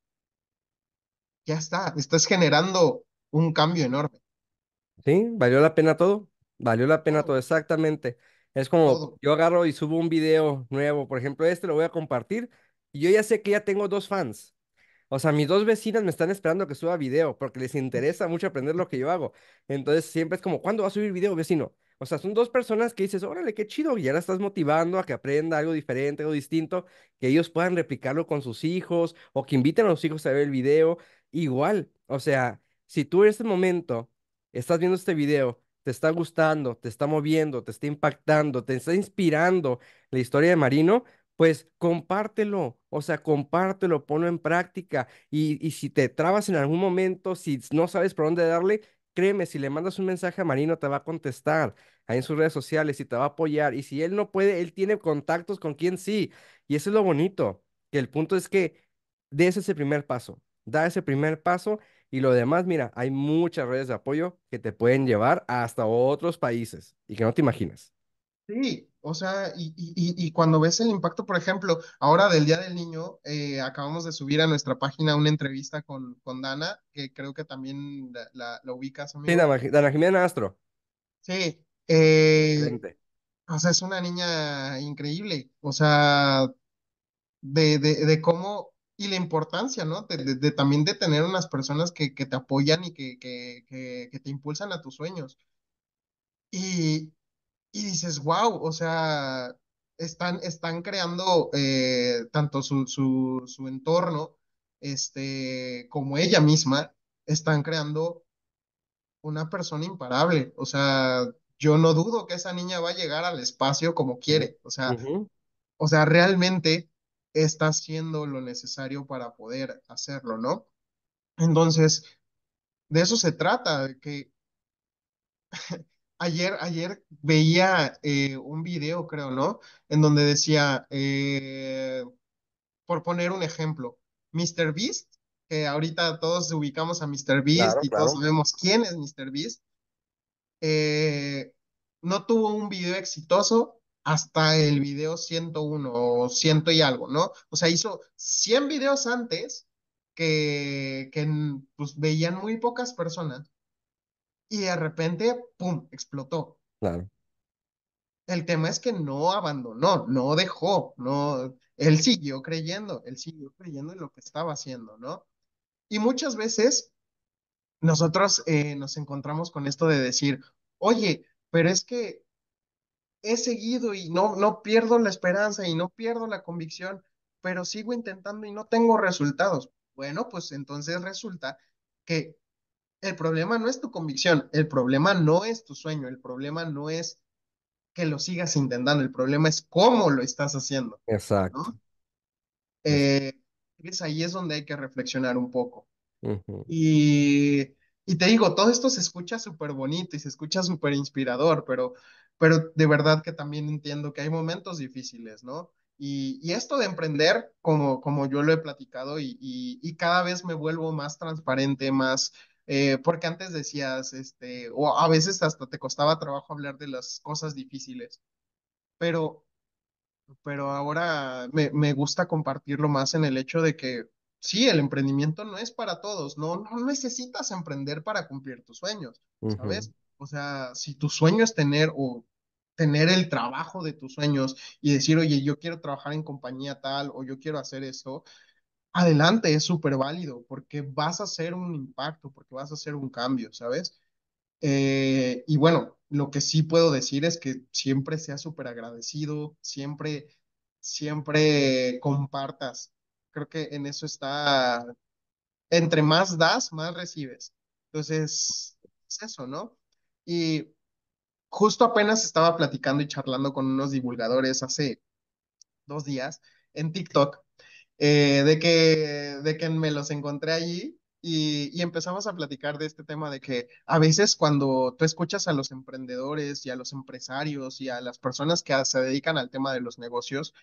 Speaker 1: ya está, estás generando un cambio enorme. Sí, valió la pena todo, valió la pena todo, exactamente. Es como yo agarro y subo un video nuevo, por ejemplo, este lo voy a compartir y yo ya sé que ya tengo dos fans. O sea, mis dos vecinas me están esperando que suba video porque les interesa mucho aprender lo que yo hago. Entonces siempre es como, ¿cuándo va a subir video, vecino? O sea, son dos personas que dices, órale, qué chido, y ya la estás motivando a que aprenda algo diferente, o distinto, que ellos puedan replicarlo con sus hijos o que inviten a los hijos a ver el video. Igual, o sea, si tú en este momento estás viendo este video te está gustando, te está moviendo, te está impactando, te está inspirando la historia de Marino, pues compártelo, o sea, compártelo, ponlo en práctica y, si te trabas en algún momento, si no sabes por dónde darle, créeme, si le mandas un mensaje a Marino, te va a contestar ahí en sus redes sociales y te va a apoyar. Y si él no puede, él tiene contactos con quien sí. Y eso es lo bonito, que el punto es que des ese primer paso da ese primer paso y lo demás, mira, hay muchas redes de apoyo que te pueden llevar hasta otros países y que no te imaginas.
Speaker 2: Sí, o sea, y, y, cuando ves el impacto, por ejemplo,
Speaker 1: ahora del Día del
Speaker 2: Niño, eh, acabamos de subir a nuestra página una entrevista con, con Dana, que creo que también la, la, ubicas. Sí,
Speaker 1: Dana, Jimena
Speaker 2: Astro. Sí, eh, o sea, es una niña increíble, o sea, de, de, de cómo y la importancia, ¿no? De, también de tener unas personas que, que te apoyan y que, que, que, te impulsan a tus sueños. Y, y dices, wow, o sea, están, están creando eh, tanto su, su, su, entorno este, como ella misma, están creando una persona imparable. O sea, yo no dudo que esa niña va a llegar al espacio como quiere. O sea, o sea realmente está haciendo lo necesario para poder hacerlo, ¿no? Entonces, de eso se trata, que [LAUGHS] ayer, ayer veía eh, un video, creo, ¿no? En donde decía, eh, por poner un ejemplo, Mr. Beast, que ahorita todos ubicamos a Mr. Beast y todos sabemos quién es Mr. Beast, eh, no tuvo un video exitoso hasta el video 101 o 100 y algo, ¿no? O sea, hizo 100 videos antes que, que pues, veían muy pocas personas y de repente, ¡pum!, explotó. Claro. El tema es que no abandonó, no dejó, no, él siguió creyendo, él siguió creyendo en lo que estaba haciendo, ¿no? Y muchas veces nosotros eh, nos encontramos con esto de decir, oye, pero es que he seguido y no, no pierdo la esperanza y no pierdo la convicción, pero sigo intentando y no tengo resultados. Bueno, pues entonces resulta que el problema no es tu convicción, el problema no es tu sueño, el problema no es que lo sigas intentando, el problema es cómo lo estás haciendo.
Speaker 1: Exacto.
Speaker 2: Eh, es ahí es donde hay que reflexionar un poco. y, y, te digo, todo esto se escucha súper bonito y se escucha súper inspirador, pero pero de verdad que también entiendo que hay momentos difíciles, ¿no? Y, esto de emprender, como, yo lo he platicado y, cada vez me vuelvo más transparente, más, eh, porque antes decías, este, o a veces hasta te costaba trabajo hablar de las cosas difíciles, pero, ahora me, gusta compartirlo más en el hecho de que sí, el emprendimiento no es para todos, no, no necesitas emprender para cumplir tus sueños, ¿sabes? O sea, si tu sueño es tener o tener el trabajo de tus sueños y decir, oye, yo quiero trabajar en compañía tal o yo quiero hacer eso, adelante, es súper válido porque vas a hacer un impacto, porque vas a hacer un cambio, ¿sabes? Eh, y bueno, lo que sí puedo decir es que siempre sea súper agradecido, siempre, siempre compartas. Creo que en eso está, entre más das, más recibes. Entonces, es eso, ¿no? Y justo apenas estaba platicando y charlando con unos divulgadores hace dos días en TikTok, eh, de, que, de que me los encontré allí y, empezamos a platicar de este tema de que a veces cuando tú escuchas a los emprendedores y a los empresarios y a las personas que se dedican al tema de los negocios,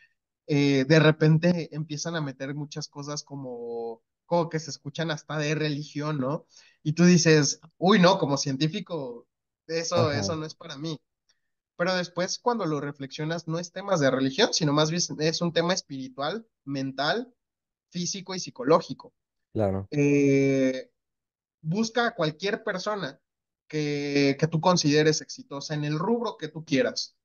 Speaker 2: eh, de repente empiezan a meter muchas cosas como como que se escuchan hasta de religión, ¿no? Y tú dices, uy, no, como científico eso, no es para mí. Pero después, cuando lo reflexionas, no es temas de religión, sino más bien es un tema espiritual, mental, físico y psicológico. Claro. Eh, busca a cualquier persona que, que tú consideres exitosa en el rubro que tú quieras.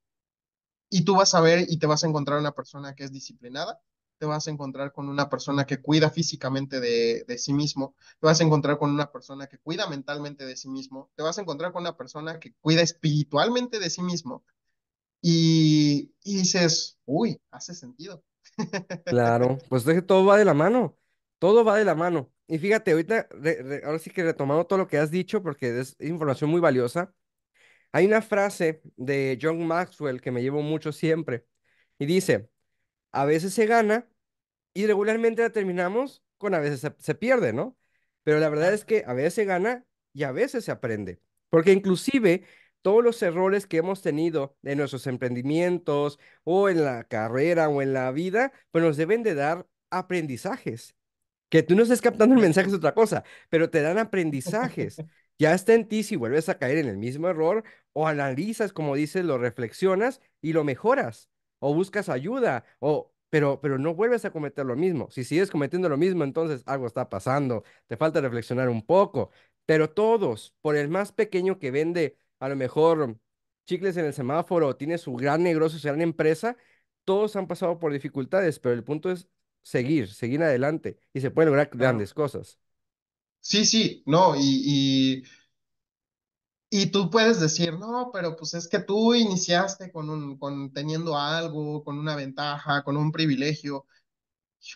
Speaker 2: Y tú vas a ver y te vas a encontrar una persona que es disciplinada, te vas a encontrar con una persona que cuida físicamente de, sí mismo, te vas a encontrar con una persona que cuida mentalmente de sí mismo, te vas a encontrar con una persona que cuida espiritualmente de sí mismo. Y, dices, uy, hace sentido.
Speaker 1: [LAUGHS] Claro, pues es todo va de la mano, todo va de la mano. Y fíjate, ahorita, ahora sí que retomando todo lo que has dicho, porque es información muy valiosa, hay una frase de John Maxwell que me llevo mucho siempre, y dice, a veces se gana y regularmente la terminamos con a veces se, pierde, ¿no? Pero la verdad es que a veces se gana y a veces se aprende, porque inclusive todos los errores que hemos tenido en nuestros emprendimientos o en la carrera o en la vida, pues nos deben de dar aprendizajes. Que tú no estés captando el mensaje es otra cosa, pero te dan aprendizajes. [LAUGHS] Ya está en ti si vuelves a caer en el mismo error o analizas, como dices, lo reflexionas y lo mejoras o buscas ayuda, o, pero, pero no vuelves a cometer lo mismo. Si sigues cometiendo lo mismo, entonces algo está pasando, te falta reflexionar un poco. Pero todos, por el más pequeño que vende a lo mejor chicles en el semáforo, tiene su gran negocio, su gran empresa, todos han pasado por dificultades, pero el punto es seguir, seguir adelante y se pueden lograr grandes cosas. Sí,
Speaker 2: sí, no,
Speaker 1: y, y y tú
Speaker 2: puedes decir, no, pero pues es que tú iniciaste con un, con, teniendo algo, con una ventaja, con un privilegio.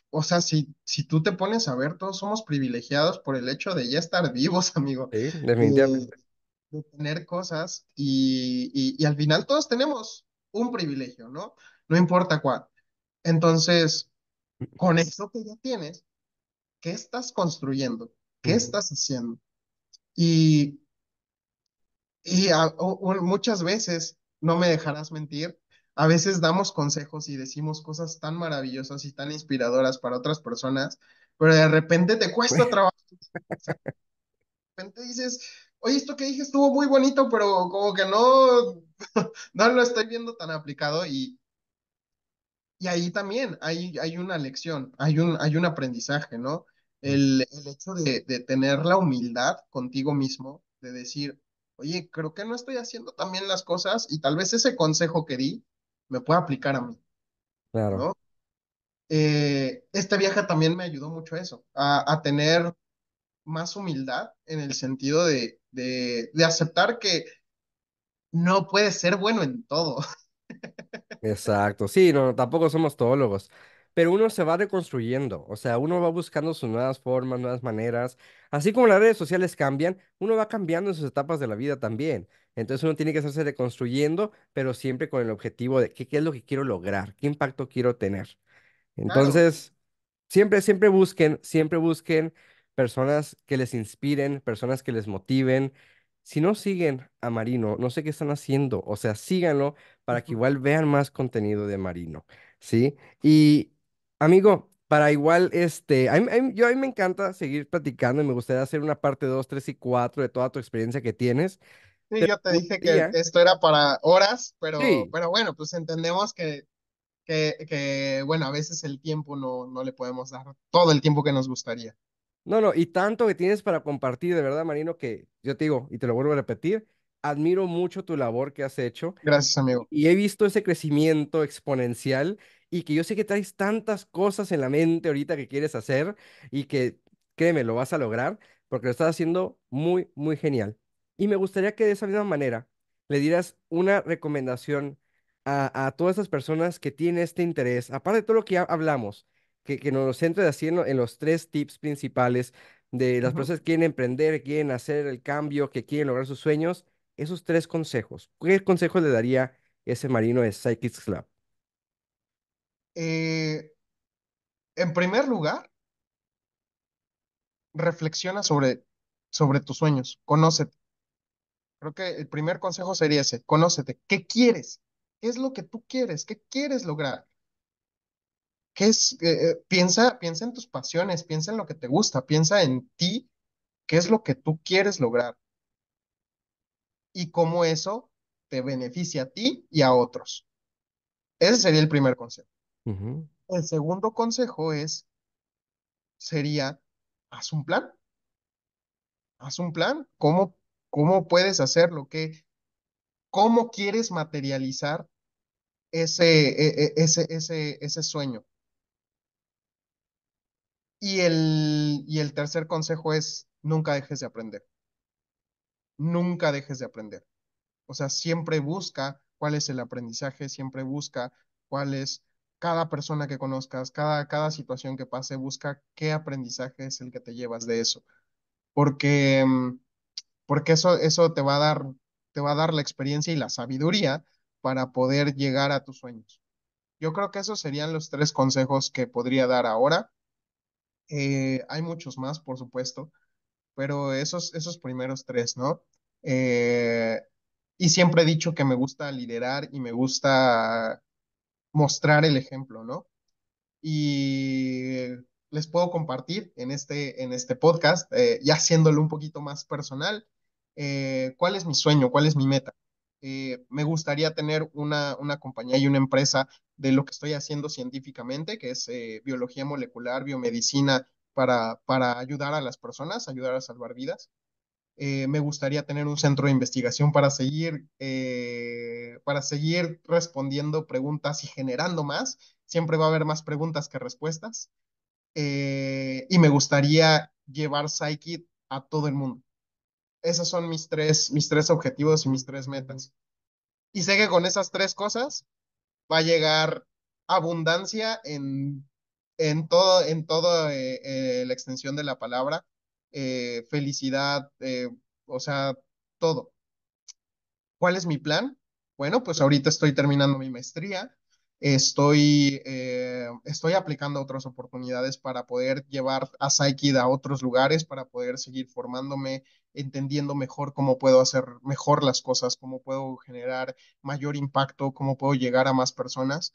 Speaker 2: O sea, si, si tú te pones a ver, todos somos privilegiados por el hecho de ya estar vivos, [LAUGHS] amigo. Sí, definitivamente. De, tener cosas y, y, y al final todos tenemos un privilegio, ¿no? No importa cuál. Entonces, con eso que ya tienes, ¿qué estás construyendo? ¿Qué estás haciendo? Y y muchas veces, no me dejarás mentir, a veces damos consejos y decimos cosas tan maravillosas y tan inspiradoras para otras personas, pero de repente te cuesta [LAUGHS] trabajo. de repente dices, oye, esto que dije estuvo muy bonito, pero como que no, [LAUGHS] no lo estoy viendo tan aplicado y, y ahí también hay, hay una lección, hay un, hay un aprendizaje, ¿no? El, hecho de, de tener la humildad contigo mismo, de decir, oye, creo que no estoy haciendo tan bien las cosas y tal vez ese consejo que di me pueda aplicar a mí. Claro. Eh, esta viaje también me ayudó mucho eso, a, tener más humildad en el sentido de, de, aceptar que no puedes ser bueno en todo.
Speaker 1: [LAUGHS] Exacto, sí, no, tampoco somos todólogos pero uno se va reconstruyendo, o sea, uno va buscando sus nuevas formas, nuevas maneras, así como las redes sociales cambian, uno va cambiando en sus etapas de la vida también. Entonces uno tiene que hacerse reconstruyendo, pero siempre con el objetivo de qué, qué es lo que quiero lograr, qué impacto quiero tener. Entonces, siempre, siempre busquen, siempre busquen personas que les inspiren, personas que les motiven. Si no siguen a Marino, no sé qué están haciendo, o sea, síganlo para que igual vean más contenido de Marino, ¿sí? Y Amigo, para igual, este, yo a mí me encanta seguir platicando y me gustaría hacer una parte 2, 3 y 4 de toda tu experiencia que tienes. Sí, yo te dije que esto era para horas, pero, bueno, pues entendemos que, que,
Speaker 2: que, bueno, a veces el tiempo no, no le podemos dar
Speaker 1: todo el tiempo que nos gustaría. No, no, y tanto que tienes para compartir, de verdad, Marino, que yo te digo, y te lo vuelvo a repetir, admiro mucho tu labor que has hecho. Gracias, amigo. Y he visto ese crecimiento exponencial y que yo sé que traes tantas cosas en la mente ahorita que quieres hacer y que, créeme, lo vas a lograr porque lo estás haciendo muy, muy genial. Y me gustaría que de esa misma manera le dieras una recomendación a, todas esas personas que tienen este interés, aparte de todo lo que ya hablamos, que, que nos centre así en, los tres tips principales de las personas que quieren emprender, quieren hacer el cambio, que quieren lograr sus sueños, esos tres consejos. ¿Qué consejo le daría ese marino de Psychics Club?
Speaker 2: Eh, en primer lugar, reflexiona sobre, sobre tus sueños, conócete. Creo que el primer consejo sería ese, conócete. ¿Qué quieres? ¿Qué es lo que tú quieres? ¿Qué quieres lograr? Eh, eh, piensa, piensa en tus pasiones, piensa en lo que te gusta, piensa en ti, qué es lo que tú quieres lograr y cómo eso te beneficia a ti y a otros. Ese sería el primer consejo.
Speaker 1: El
Speaker 2: segundo consejo es, sería, haz un plan, haz un plan. ¿Cómo, cómo puedes hacerlo? cómo quieres materializar ese, e, e, ese, ese, ese sueño? Y el, y el tercer consejo es, nunca dejes de aprender, nunca dejes de aprender. O sea, siempre busca cuál es el aprendizaje, siempre busca cuál es cada persona que conozcas, cada, cada situación que pase, busca qué aprendizaje es el que te llevas de eso. Porque, mm, porque eso, eso te va a dar, te va a dar la experiencia y la sabiduría para poder llegar a tus sueños. Yo creo que esos serían los tres consejos que podría dar ahora. Eh, hay muchos más, por supuesto, pero esos, esos primeros tres, ¿no? Eh, y siempre he dicho que me gusta liderar y me gusta mostrar el ejemplo, ¿no? Y les puedo compartir en este, en este podcast, eh, ya haciéndolo un poquito más personal, eh, cuál es mi sueño, cuál es mi meta. Eh, me gustaría tener una, una, compañía y una empresa de lo que estoy haciendo científicamente, que es eh, biología molecular, biomedicina, para, para ayudar a las personas, ayudar a salvar vidas. Eh, me gustaría tener un centro de investigación para seguir, eh, para seguir respondiendo preguntas y generando más. Siempre va a haber más preguntas que respuestas. Eh, y me gustaría llevar Psykit a todo el mundo. Esos son mis tres, mis tres objetivos y mis tres metas. Y sé que con esas tres cosas va a llegar abundancia en todo, en toda la extensión de la palabra eh, felicidad, eh, o sea, todo. ¿Cuál es mi plan? Bueno, pues ahorita estoy terminando mi maestría, estoy, eh, estoy aplicando otras oportunidades para poder llevar a Psyche a otros lugares, para poder seguir formándome, entendiendo mejor cómo puedo hacer mejor las cosas, cómo puedo generar mayor impacto, cómo puedo llegar a más personas.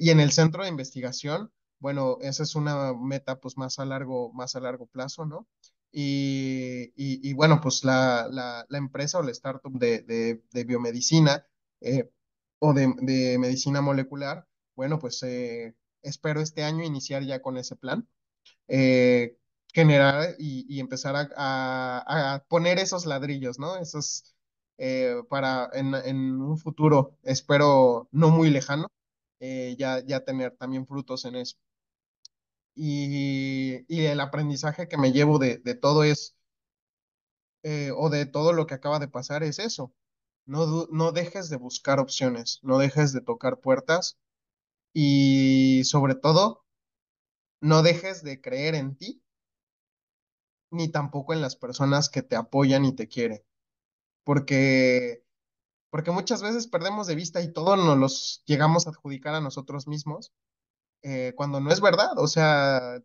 Speaker 2: y en el centro de investigación, bueno, esa es una meta pues más a largo, más a largo plazo, ¿no? Y, bueno, pues la, la, empresa o la startup de, biomedicina eh, o de, medicina molecular, bueno, pues eh, espero este año iniciar ya con ese plan, eh,
Speaker 1: generar
Speaker 2: y, empezar a, poner esos ladrillos, ¿no? Esos para en, un futuro, espero no muy lejano, ya, ya tener también frutos en eso. Y, el aprendizaje que me llevo de, todo es, eh, o de todo lo que acaba de pasar es eso. No, dejes de buscar opciones, no dejes de tocar puertas y sobre todo, no dejes de creer en ti ni tampoco en las personas que te apoyan y te quieren. Porque, porque muchas veces perdemos de vista y todo nos los llegamos a adjudicar a nosotros mismos eh, cuando no es verdad. O sea,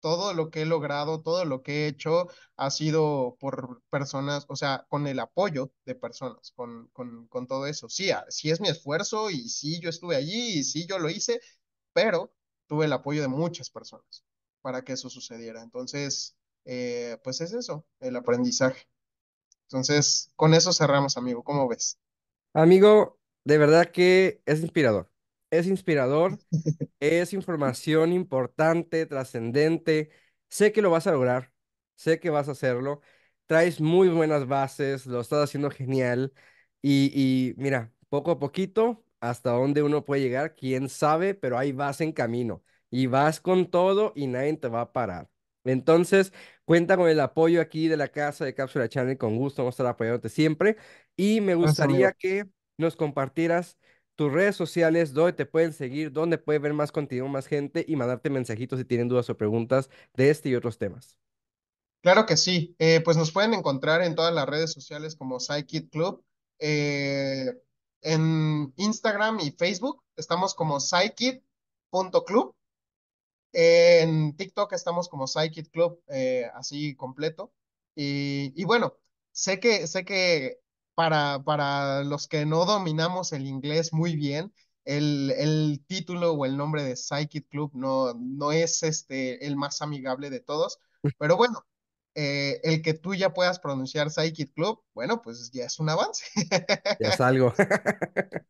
Speaker 2: todo lo que he logrado, todo lo que he hecho ha sido por personas, o sea, con el apoyo de personas, con, con, con todo eso. Sí, ah, sí es mi esfuerzo y sí yo estuve allí y sí yo lo hice, pero tuve el apoyo de muchas personas para que eso sucediera. Entonces, eh, pues es eso, el aprendizaje. Entonces, con eso cerramos,
Speaker 1: amigo. ¿Cómo ves? Amigo, de verdad que es inspirador es inspirador, [LAUGHS] es información importante, trascendente. Sé que lo vas a lograr, sé que vas a hacerlo. Traes muy buenas bases, lo estás haciendo genial. Y, mira, poco a poquito, hasta dónde uno puede llegar, quién sabe, pero ahí vas en camino y vas con todo y nadie te va a parar. Entonces, cuenta con el apoyo aquí de la casa de Cápsula Channel, con gusto vamos a estar apoyándote siempre. Y me gustaría que nos compartieras tus redes sociales, dónde te pueden seguir, dónde puede ver más contenido, más gente y mandarte mensajitos si tienen dudas o preguntas de este y otros temas.
Speaker 2: Claro que sí. Eh, pues nos pueden encontrar en todas las redes sociales como Psykit Club. Eh, en Instagram y Facebook estamos como psychit.club. Eh, en TikTok estamos como Psykit Club, así completo. Y, y, bueno, sé que, sé que para, los que no dominamos el inglés muy bien, el, título o el nombre de Psychic Club no, no es este, el más amigable de todos, pero bueno, eh, el que tú ya puedas pronunciar Psychic Club, bueno, pues ya es un
Speaker 1: avance. Ya es [LAUGHS] algo. [LAUGHS]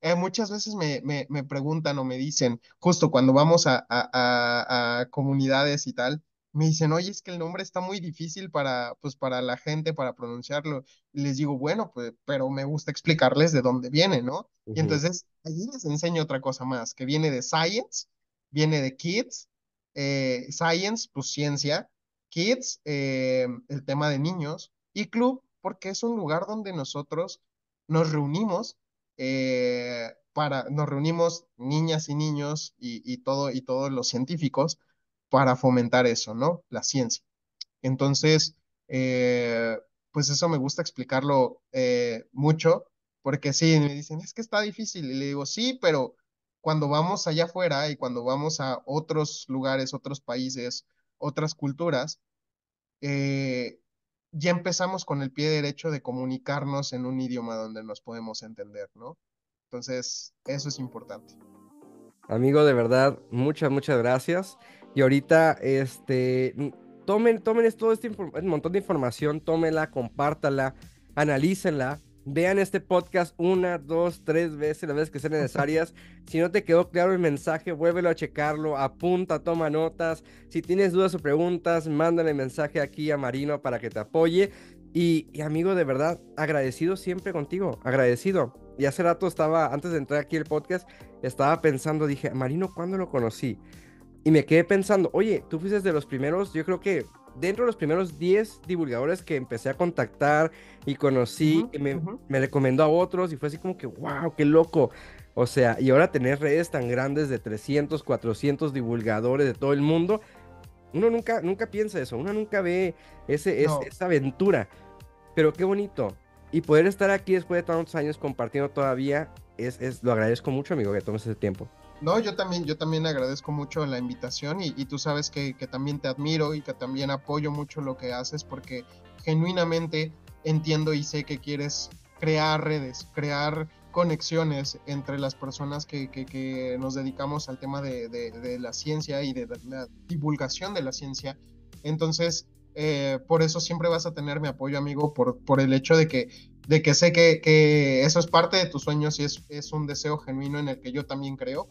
Speaker 2: Eh, muchas veces me, preguntan o me dicen, justo cuando vamos a, a comunidades y tal, me dicen, oye, es que el nombre está muy difícil para, pues, para la gente, para pronunciarlo. les digo, bueno, pues, pero me gusta explicarles de dónde viene, ¿no? Y entonces allí les enseño otra cosa más, que viene de science, viene de kids, eh, science, pues ciencia, kids, eh, el tema de niños, y club, porque es un lugar donde nosotros nos reunimos eh, para, nos reunimos niñas y niños y, todo, y todos los científicos para fomentar eso, ¿no? La ciencia. Entonces, eh, pues eso me gusta explicarlo eh, mucho, porque sí, me dicen, es que está difícil, y le digo, sí, pero cuando vamos allá afuera y cuando vamos a otros lugares, otros países, otras culturas, eh, ya empezamos con el pie derecho de comunicarnos en un idioma donde nos podemos entender, ¿no? Entonces, eso es importante.
Speaker 1: Amigo, de verdad, muchas, muchas gracias. Y ahorita, este, tomen, tomen todo este montón de información, tómenla, compártala, analícenla. Vean este podcast una, dos, tres veces, las veces que sean necesarias. Si no te quedó claro el mensaje, vuélvelo a checarlo, apunta, toma notas. Si tienes dudas o preguntas, mándale mensaje aquí a Marino para que te apoye. Y, amigo, de verdad, agradecido siempre contigo, agradecido. Y hace rato estaba, antes de entrar aquí el podcast, estaba pensando, dije, Marino, ¿cuándo lo conocí? Y me quedé pensando, oye, tú fuiste de los primeros, yo creo que dentro de los primeros 10 divulgadores que empecé a contactar y conocí, que me, recomendó a otros y fue así como que, wow, qué loco. O sea, y ahora tener redes tan grandes de 300, 400 divulgadores de todo el mundo, uno nunca, nunca piensa eso, uno nunca ve ese, esa aventura. Pero qué bonito. Y poder estar aquí después de tantos años compartiendo todavía, es, es lo agradezco mucho, amigo, que tomes ese tiempo.
Speaker 2: No, yo también, yo también agradezco mucho la invitación y, tú sabes que, también te admiro y que también apoyo mucho lo que haces porque genuinamente entiendo y sé que quieres crear redes, crear conexiones entre las personas que, que, nos dedicamos al tema de, la ciencia y de, la divulgación de la ciencia. Entonces, eh, por eso siempre vas a tener mi apoyo, amigo, por, por el hecho de que, de que sé que, que eso es parte de tus sueños y es, es, un deseo genuino en el que yo también creo.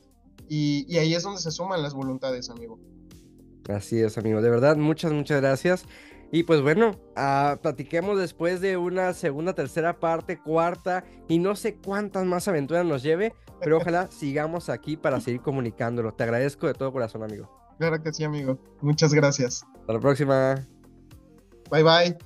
Speaker 2: Y, ahí es donde se suman las voluntades, amigo.
Speaker 1: Así es, amigo. De verdad, muchas, muchas gracias. Y pues bueno, ah, platiquemos después de una segunda, tercera parte, cuarta y no sé cuántas más aventuras nos lleve, pero ojalá [LAUGHS] sigamos aquí para seguir comunicándolo. Te agradezco de todo corazón, amigo.
Speaker 2: Claro que sí, amigo. Muchas gracias.
Speaker 1: Hasta la próxima. Bye bye.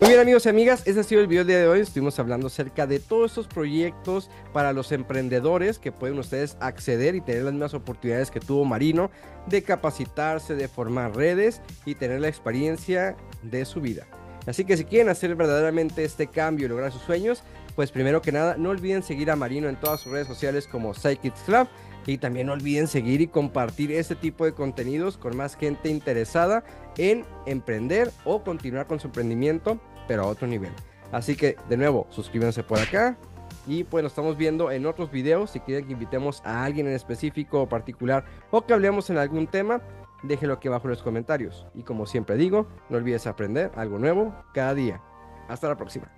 Speaker 1: Muy bien amigos y amigas, este ha sido el video de hoy. Estuvimos hablando acerca de todos estos proyectos para los emprendedores que pueden ustedes acceder y tener las mismas oportunidades que tuvo Marino de capacitarse, de formar redes y tener la experiencia de su vida. Así que si quieren hacer verdaderamente este cambio y lograr sus sueños, pues primero que nada no olviden seguir a Marino en todas sus redes sociales como Psychics Club y también no olviden seguir y compartir este tipo de contenidos con más gente interesada en emprender o continuar con su emprendimiento, pero a otro nivel. Así que de nuevo, suscríbanse por acá. Y pues nos estamos viendo en otros videos. Si quieren que invitemos a alguien en específico o particular o que hablemos en algún tema, déjenlo aquí abajo en los comentarios. Y como siempre digo, no olvides aprender algo nuevo cada día. Hasta la próxima.